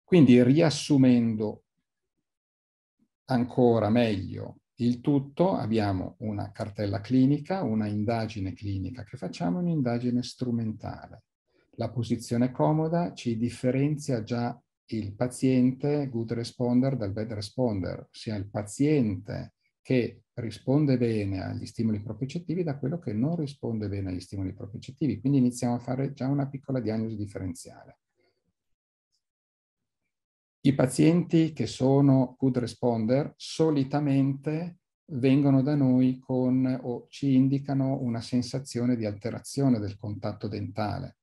Quindi riassumendo ancora meglio il tutto, abbiamo una cartella clinica, una indagine clinica che facciamo, un'indagine strumentale. La posizione comoda ci differenzia già il paziente good responder dal bad responder, ossia il paziente che risponde bene agli stimoli propicettivi da quello che non risponde bene agli stimoli propicettivi. Quindi iniziamo a fare già una piccola diagnosi differenziale. I pazienti che sono good responder solitamente vengono da noi con o ci indicano una sensazione di alterazione del contatto dentale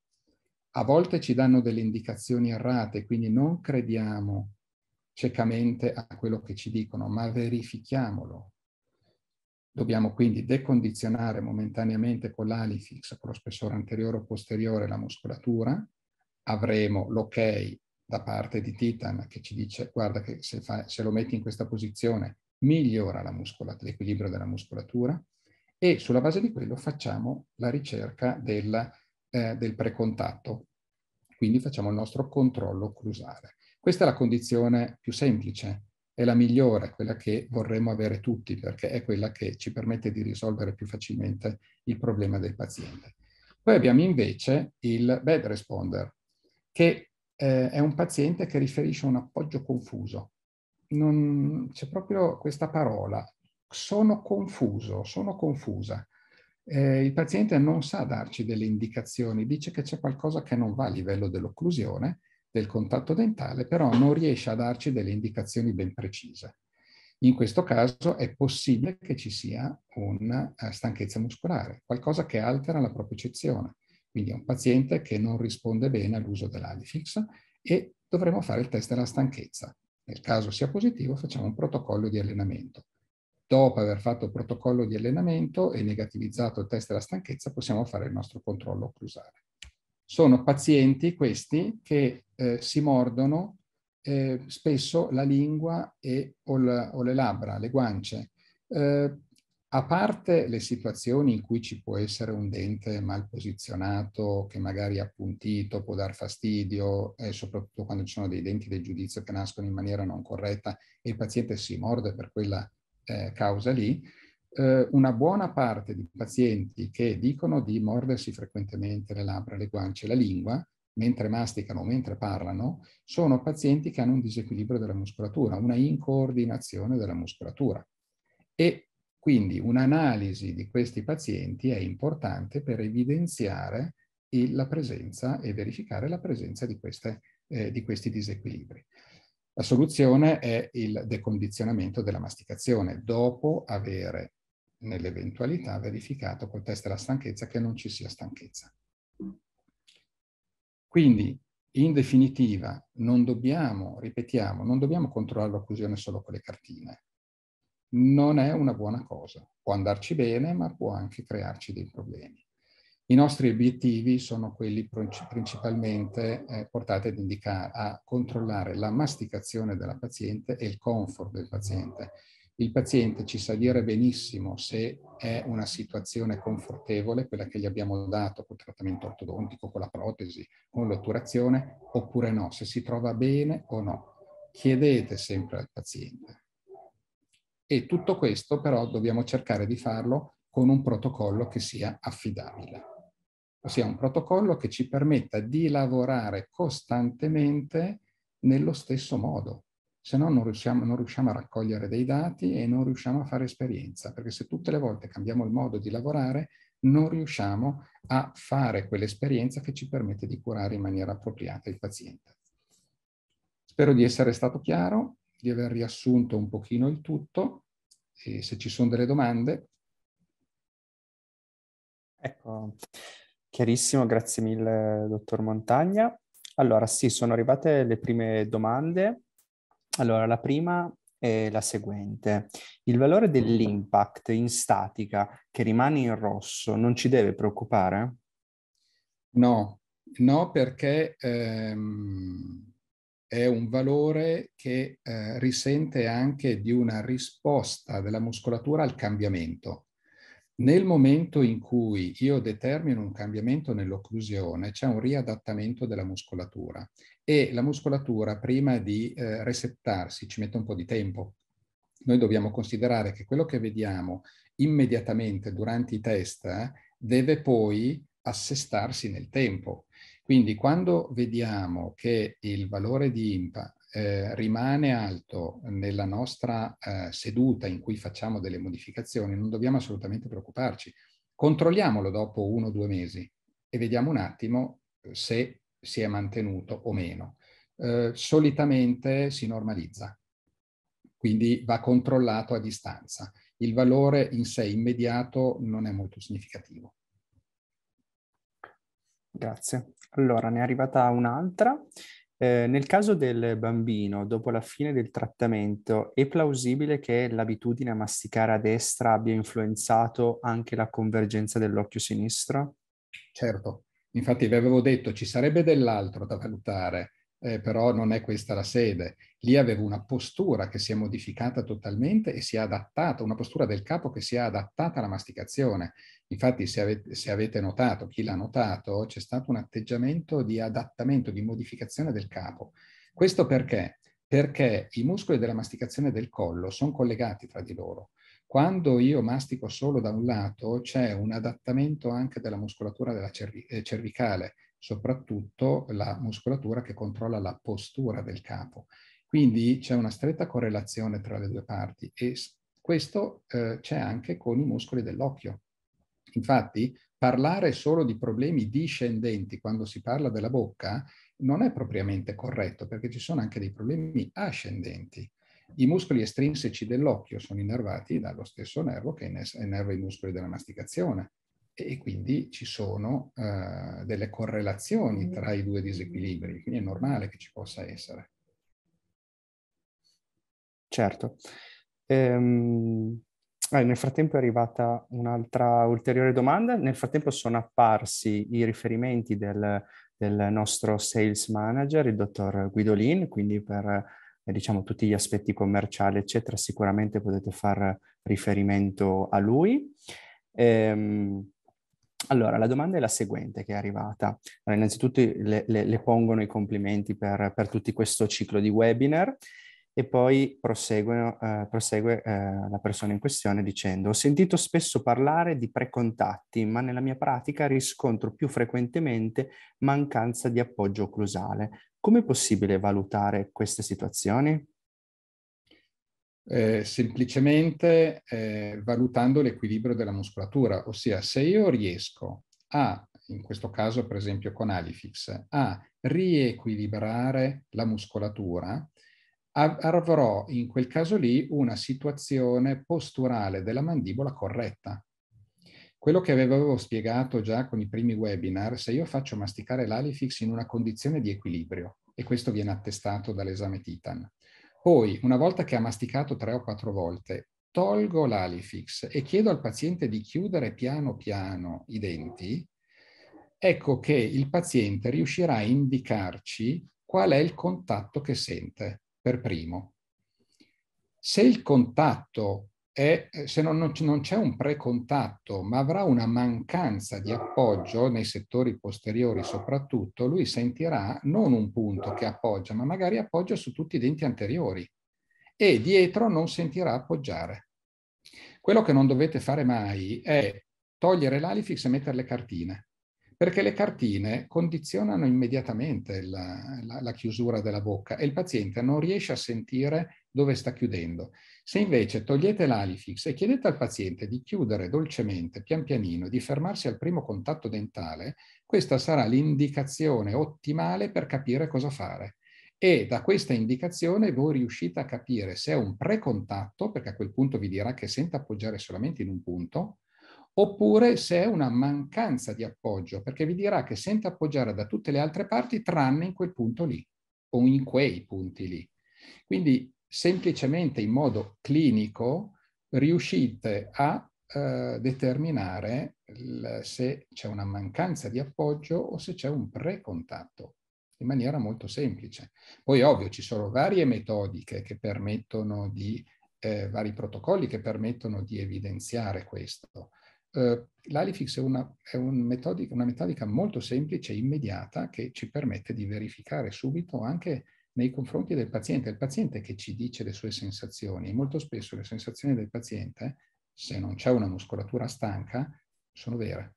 a volte ci danno delle indicazioni errate, quindi non crediamo ciecamente a quello che ci dicono, ma verifichiamolo. Dobbiamo quindi decondizionare momentaneamente con l'alifix, con lo spessore anteriore o posteriore, la muscolatura. Avremo l'ok da parte di Titan che ci dice guarda che se, fa, se lo metti in questa posizione migliora l'equilibrio della muscolatura e sulla base di quello facciamo la ricerca della eh, del precontatto. Quindi facciamo il nostro controllo occlusale. Questa è la condizione più semplice, è la migliore, quella che vorremmo avere tutti, perché è quella che ci permette di risolvere più facilmente il problema del paziente. Poi abbiamo invece il bad responder, che eh, è un paziente che riferisce un appoggio confuso. c'è proprio questa parola, sono confuso, sono confusa eh, il paziente non sa darci delle indicazioni, dice che c'è qualcosa che non va a livello dell'occlusione, del contatto dentale, però non riesce a darci delle indicazioni ben precise. In questo caso è possibile che ci sia una eh, stanchezza muscolare, qualcosa che altera la propriocezione. Quindi è un paziente che non risponde bene all'uso dell'Alifix e dovremo fare il test della stanchezza. Nel caso sia positivo facciamo un protocollo di allenamento dopo aver fatto il protocollo di allenamento e negativizzato il test della stanchezza, possiamo fare il nostro controllo occlusale. Sono pazienti questi che eh, si mordono eh, spesso la lingua e, o, la, o, le labbra, le guance. Eh, a parte le situazioni in cui ci può essere un dente mal posizionato, che magari appuntito, può dar fastidio, eh, soprattutto quando ci sono dei denti del giudizio che nascono in maniera non corretta e il paziente si morde per quella eh, causa lì, eh, una buona parte di pazienti che dicono di mordersi frequentemente le labbra, le guance, la lingua, mentre masticano mentre parlano, sono pazienti che hanno un disequilibrio della muscolatura, una incoordinazione della muscolatura. E quindi un'analisi di questi pazienti è importante per evidenziare la presenza e verificare la presenza di, queste, eh, di questi disequilibri. La soluzione è il decondizionamento della masticazione dopo avere nell'eventualità verificato col test della stanchezza che non ci sia stanchezza. Quindi, in definitiva, non dobbiamo, ripetiamo, non dobbiamo controllare l'occlusione solo con le cartine. Non è una buona cosa. Può andarci bene, ma può anche crearci dei problemi. I nostri obiettivi sono quelli principalmente eh, portati ad indicare, a controllare la masticazione della paziente e il comfort del paziente. Il paziente ci sa dire benissimo se è una situazione confortevole, quella che gli abbiamo dato col trattamento ortodontico, con la protesi, con l'otturazione, oppure no, se si trova bene o no. Chiedete sempre al paziente. E tutto questo però dobbiamo cercare di farlo con un protocollo che sia affidabile ossia un protocollo che ci permetta di lavorare costantemente nello stesso modo, se no non riusciamo, non riusciamo, a raccogliere dei dati e non riusciamo a fare esperienza, perché se tutte le volte cambiamo il modo di lavorare non riusciamo a fare quell'esperienza che ci permette di curare in maniera appropriata il paziente. Spero di essere stato chiaro, di aver riassunto un pochino il tutto e se ci sono delle domande. Ecco, Chiarissimo, grazie mille, dottor Montagna. Allora, sì, sono arrivate le prime domande. Allora, la prima è la seguente. Il valore dell'impact in statica che rimane in rosso non ci deve preoccupare? No, no perché ehm, è un valore che eh, risente anche di una risposta della muscolatura al cambiamento. Nel momento in cui io determino un cambiamento nell'occlusione, c'è un riadattamento della muscolatura e la muscolatura prima di eh, resettarsi ci mette un po' di tempo. Noi dobbiamo considerare che quello che vediamo immediatamente durante i test eh, deve poi assestarsi nel tempo. Quindi quando vediamo che il valore di IMPA eh, rimane alto nella nostra eh, seduta in cui facciamo delle modificazioni, non dobbiamo assolutamente preoccuparci. Controlliamolo dopo uno o due mesi e vediamo un attimo eh, se si è mantenuto o meno. Eh, solitamente si normalizza, quindi va controllato a distanza. Il valore in sé immediato non è molto significativo. Grazie. Allora, ne è arrivata un'altra eh, nel caso del bambino, dopo la fine del trattamento, è plausibile che l'abitudine a masticare a destra abbia influenzato anche la convergenza dell'occhio sinistro? Certo, infatti vi avevo detto ci sarebbe dell'altro da valutare eh, però non è questa la sede. Lì avevo una postura che si è modificata totalmente e si è adattata, una postura del capo che si è adattata alla masticazione. Infatti, se avete, se avete notato, chi l'ha notato, c'è stato un atteggiamento di adattamento, di modificazione del capo. Questo perché? Perché i muscoli della masticazione del collo sono collegati tra di loro. Quando io mastico solo da un lato, c'è un adattamento anche della muscolatura della cervi- eh, cervicale soprattutto la muscolatura che controlla la postura del capo. Quindi c'è una stretta correlazione tra le due parti e questo eh, c'è anche con i muscoli dell'occhio. Infatti, parlare solo di problemi discendenti quando si parla della bocca non è propriamente corretto perché ci sono anche dei problemi ascendenti. I muscoli estrinseci dell'occhio sono innervati dallo stesso nervo che innerva i muscoli della masticazione e quindi ci sono eh, delle correlazioni tra i due disequilibri, quindi è normale che ci possa essere. Certo. Ehm, ah, nel frattempo è arrivata un'altra ulteriore domanda, nel frattempo sono apparsi i riferimenti del, del nostro sales manager, il dottor Guidolin, quindi per eh, diciamo, tutti gli aspetti commerciali, eccetera, sicuramente potete fare riferimento a lui. Ehm, allora, la domanda è la seguente che è arrivata. Allora, innanzitutto le, le, le, pongono i complimenti per, per tutto questo ciclo di webinar e poi prosegue, eh, prosegue eh, la persona in questione dicendo ho sentito spesso parlare di precontatti ma nella mia pratica riscontro più frequentemente mancanza di appoggio occlusale. Com'è possibile valutare queste situazioni? Eh, semplicemente eh, valutando l'equilibrio della muscolatura, ossia se io riesco a, in questo caso per esempio con Alifix, a riequilibrare la muscolatura, avrò in quel caso lì una situazione posturale della mandibola corretta. Quello che avevo spiegato già con i primi webinar, se io faccio masticare l'Alifix in una condizione di equilibrio, e questo viene attestato dall'esame Titan, poi, una volta che ha masticato tre o quattro volte, tolgo l'Alifix e chiedo al paziente di chiudere piano piano i denti, ecco che il paziente riuscirà a indicarci qual è il contatto che sente per primo. Se il contatto è eh, se non, non c'è un precontatto, ma avrà una mancanza di appoggio nei settori posteriori soprattutto, lui sentirà non un punto che appoggia, ma magari appoggia su tutti i denti anteriori e dietro non sentirà appoggiare. Quello che non dovete fare mai è togliere l'alifix e mettere le cartine, perché le cartine condizionano immediatamente la, la, la chiusura della bocca e il paziente non riesce a sentire dove sta chiudendo. Se invece togliete l'Alifix e chiedete al paziente di chiudere dolcemente, pian pianino, di fermarsi al primo contatto dentale, questa sarà l'indicazione ottimale per capire cosa fare. E da questa indicazione voi riuscite a capire se è un precontatto, perché a quel punto vi dirà che sente appoggiare solamente in un punto, oppure se è una mancanza di appoggio, perché vi dirà che sente appoggiare da tutte le altre parti tranne in quel punto lì o in quei punti lì. Quindi semplicemente in modo clinico riuscite a eh, determinare il, se c'è una mancanza di appoggio o se c'è un precontatto in maniera molto semplice. Poi ovvio ci sono varie metodiche che permettono di, eh, vari protocolli che permettono di evidenziare questo. Eh, L'Alifix è, una, è un metodica, una metodica molto semplice e immediata che ci permette di verificare subito anche nei confronti del paziente. il paziente che ci dice le sue sensazioni e molto spesso le sensazioni del paziente, se non c'è una muscolatura stanca, sono vere.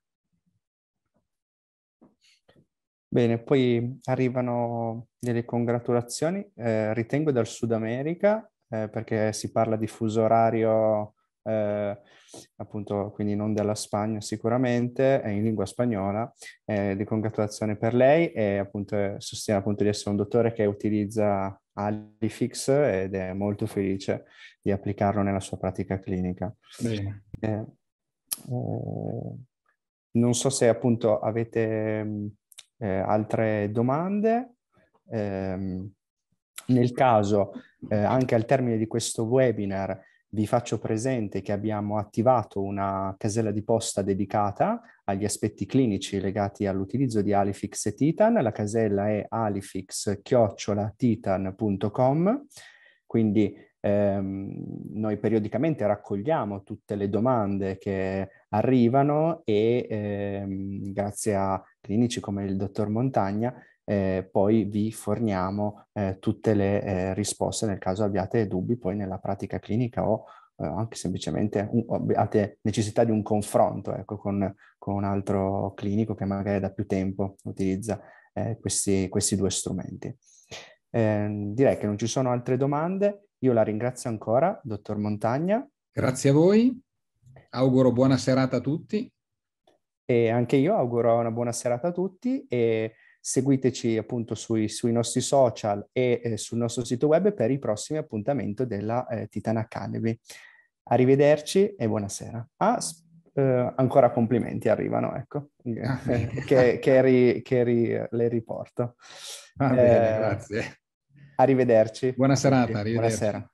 Bene, poi arrivano delle congratulazioni, eh, ritengo dal Sud America, eh, perché si parla di fuso orario eh, appunto quindi non della Spagna sicuramente, è in lingua spagnola, eh, di congratulazione per lei e appunto eh, sostiene appunto di essere un dottore che utilizza Alifix ed è molto felice di applicarlo nella sua pratica clinica. Bene. Eh, eh non so se appunto avete mm, eh, altre domande. Ehm, nel caso, anche al termine di questo webinar, vi faccio presente che abbiamo attivato una casella di posta dedicata agli aspetti clinici legati all'utilizzo di Alifix e Titan. La casella è alifix-titan.com, quindi ehm, noi periodicamente raccogliamo tutte le domande che arrivano e ehm, grazie a clinici come il dottor Montagna eh, poi vi forniamo eh, tutte le eh, risposte nel caso abbiate dubbi poi nella pratica clinica o eh, anche semplicemente un, abbiate necessità di un confronto ecco, con, con, un altro clinico che magari da più tempo utilizza eh, questi, questi, due strumenti. Ehm, direi che non ci sono altre domande, io la ringrazio ancora, dottor Montagna. Grazie a voi, auguro buona serata a tutti. E anche io auguro una buona serata a tutti e seguiteci appunto sui, sui nostri social e eh, sul nostro sito web per i prossimi appuntamenti della eh, Titan Academy. Arrivederci e buonasera. Ah, eh, ancora complimenti arrivano, ecco, ah, eh, che, che, ri, che ri, le riporto. Ah, bene, eh, grazie. Arrivederci. Buona serata, arrivederci. Buonasera.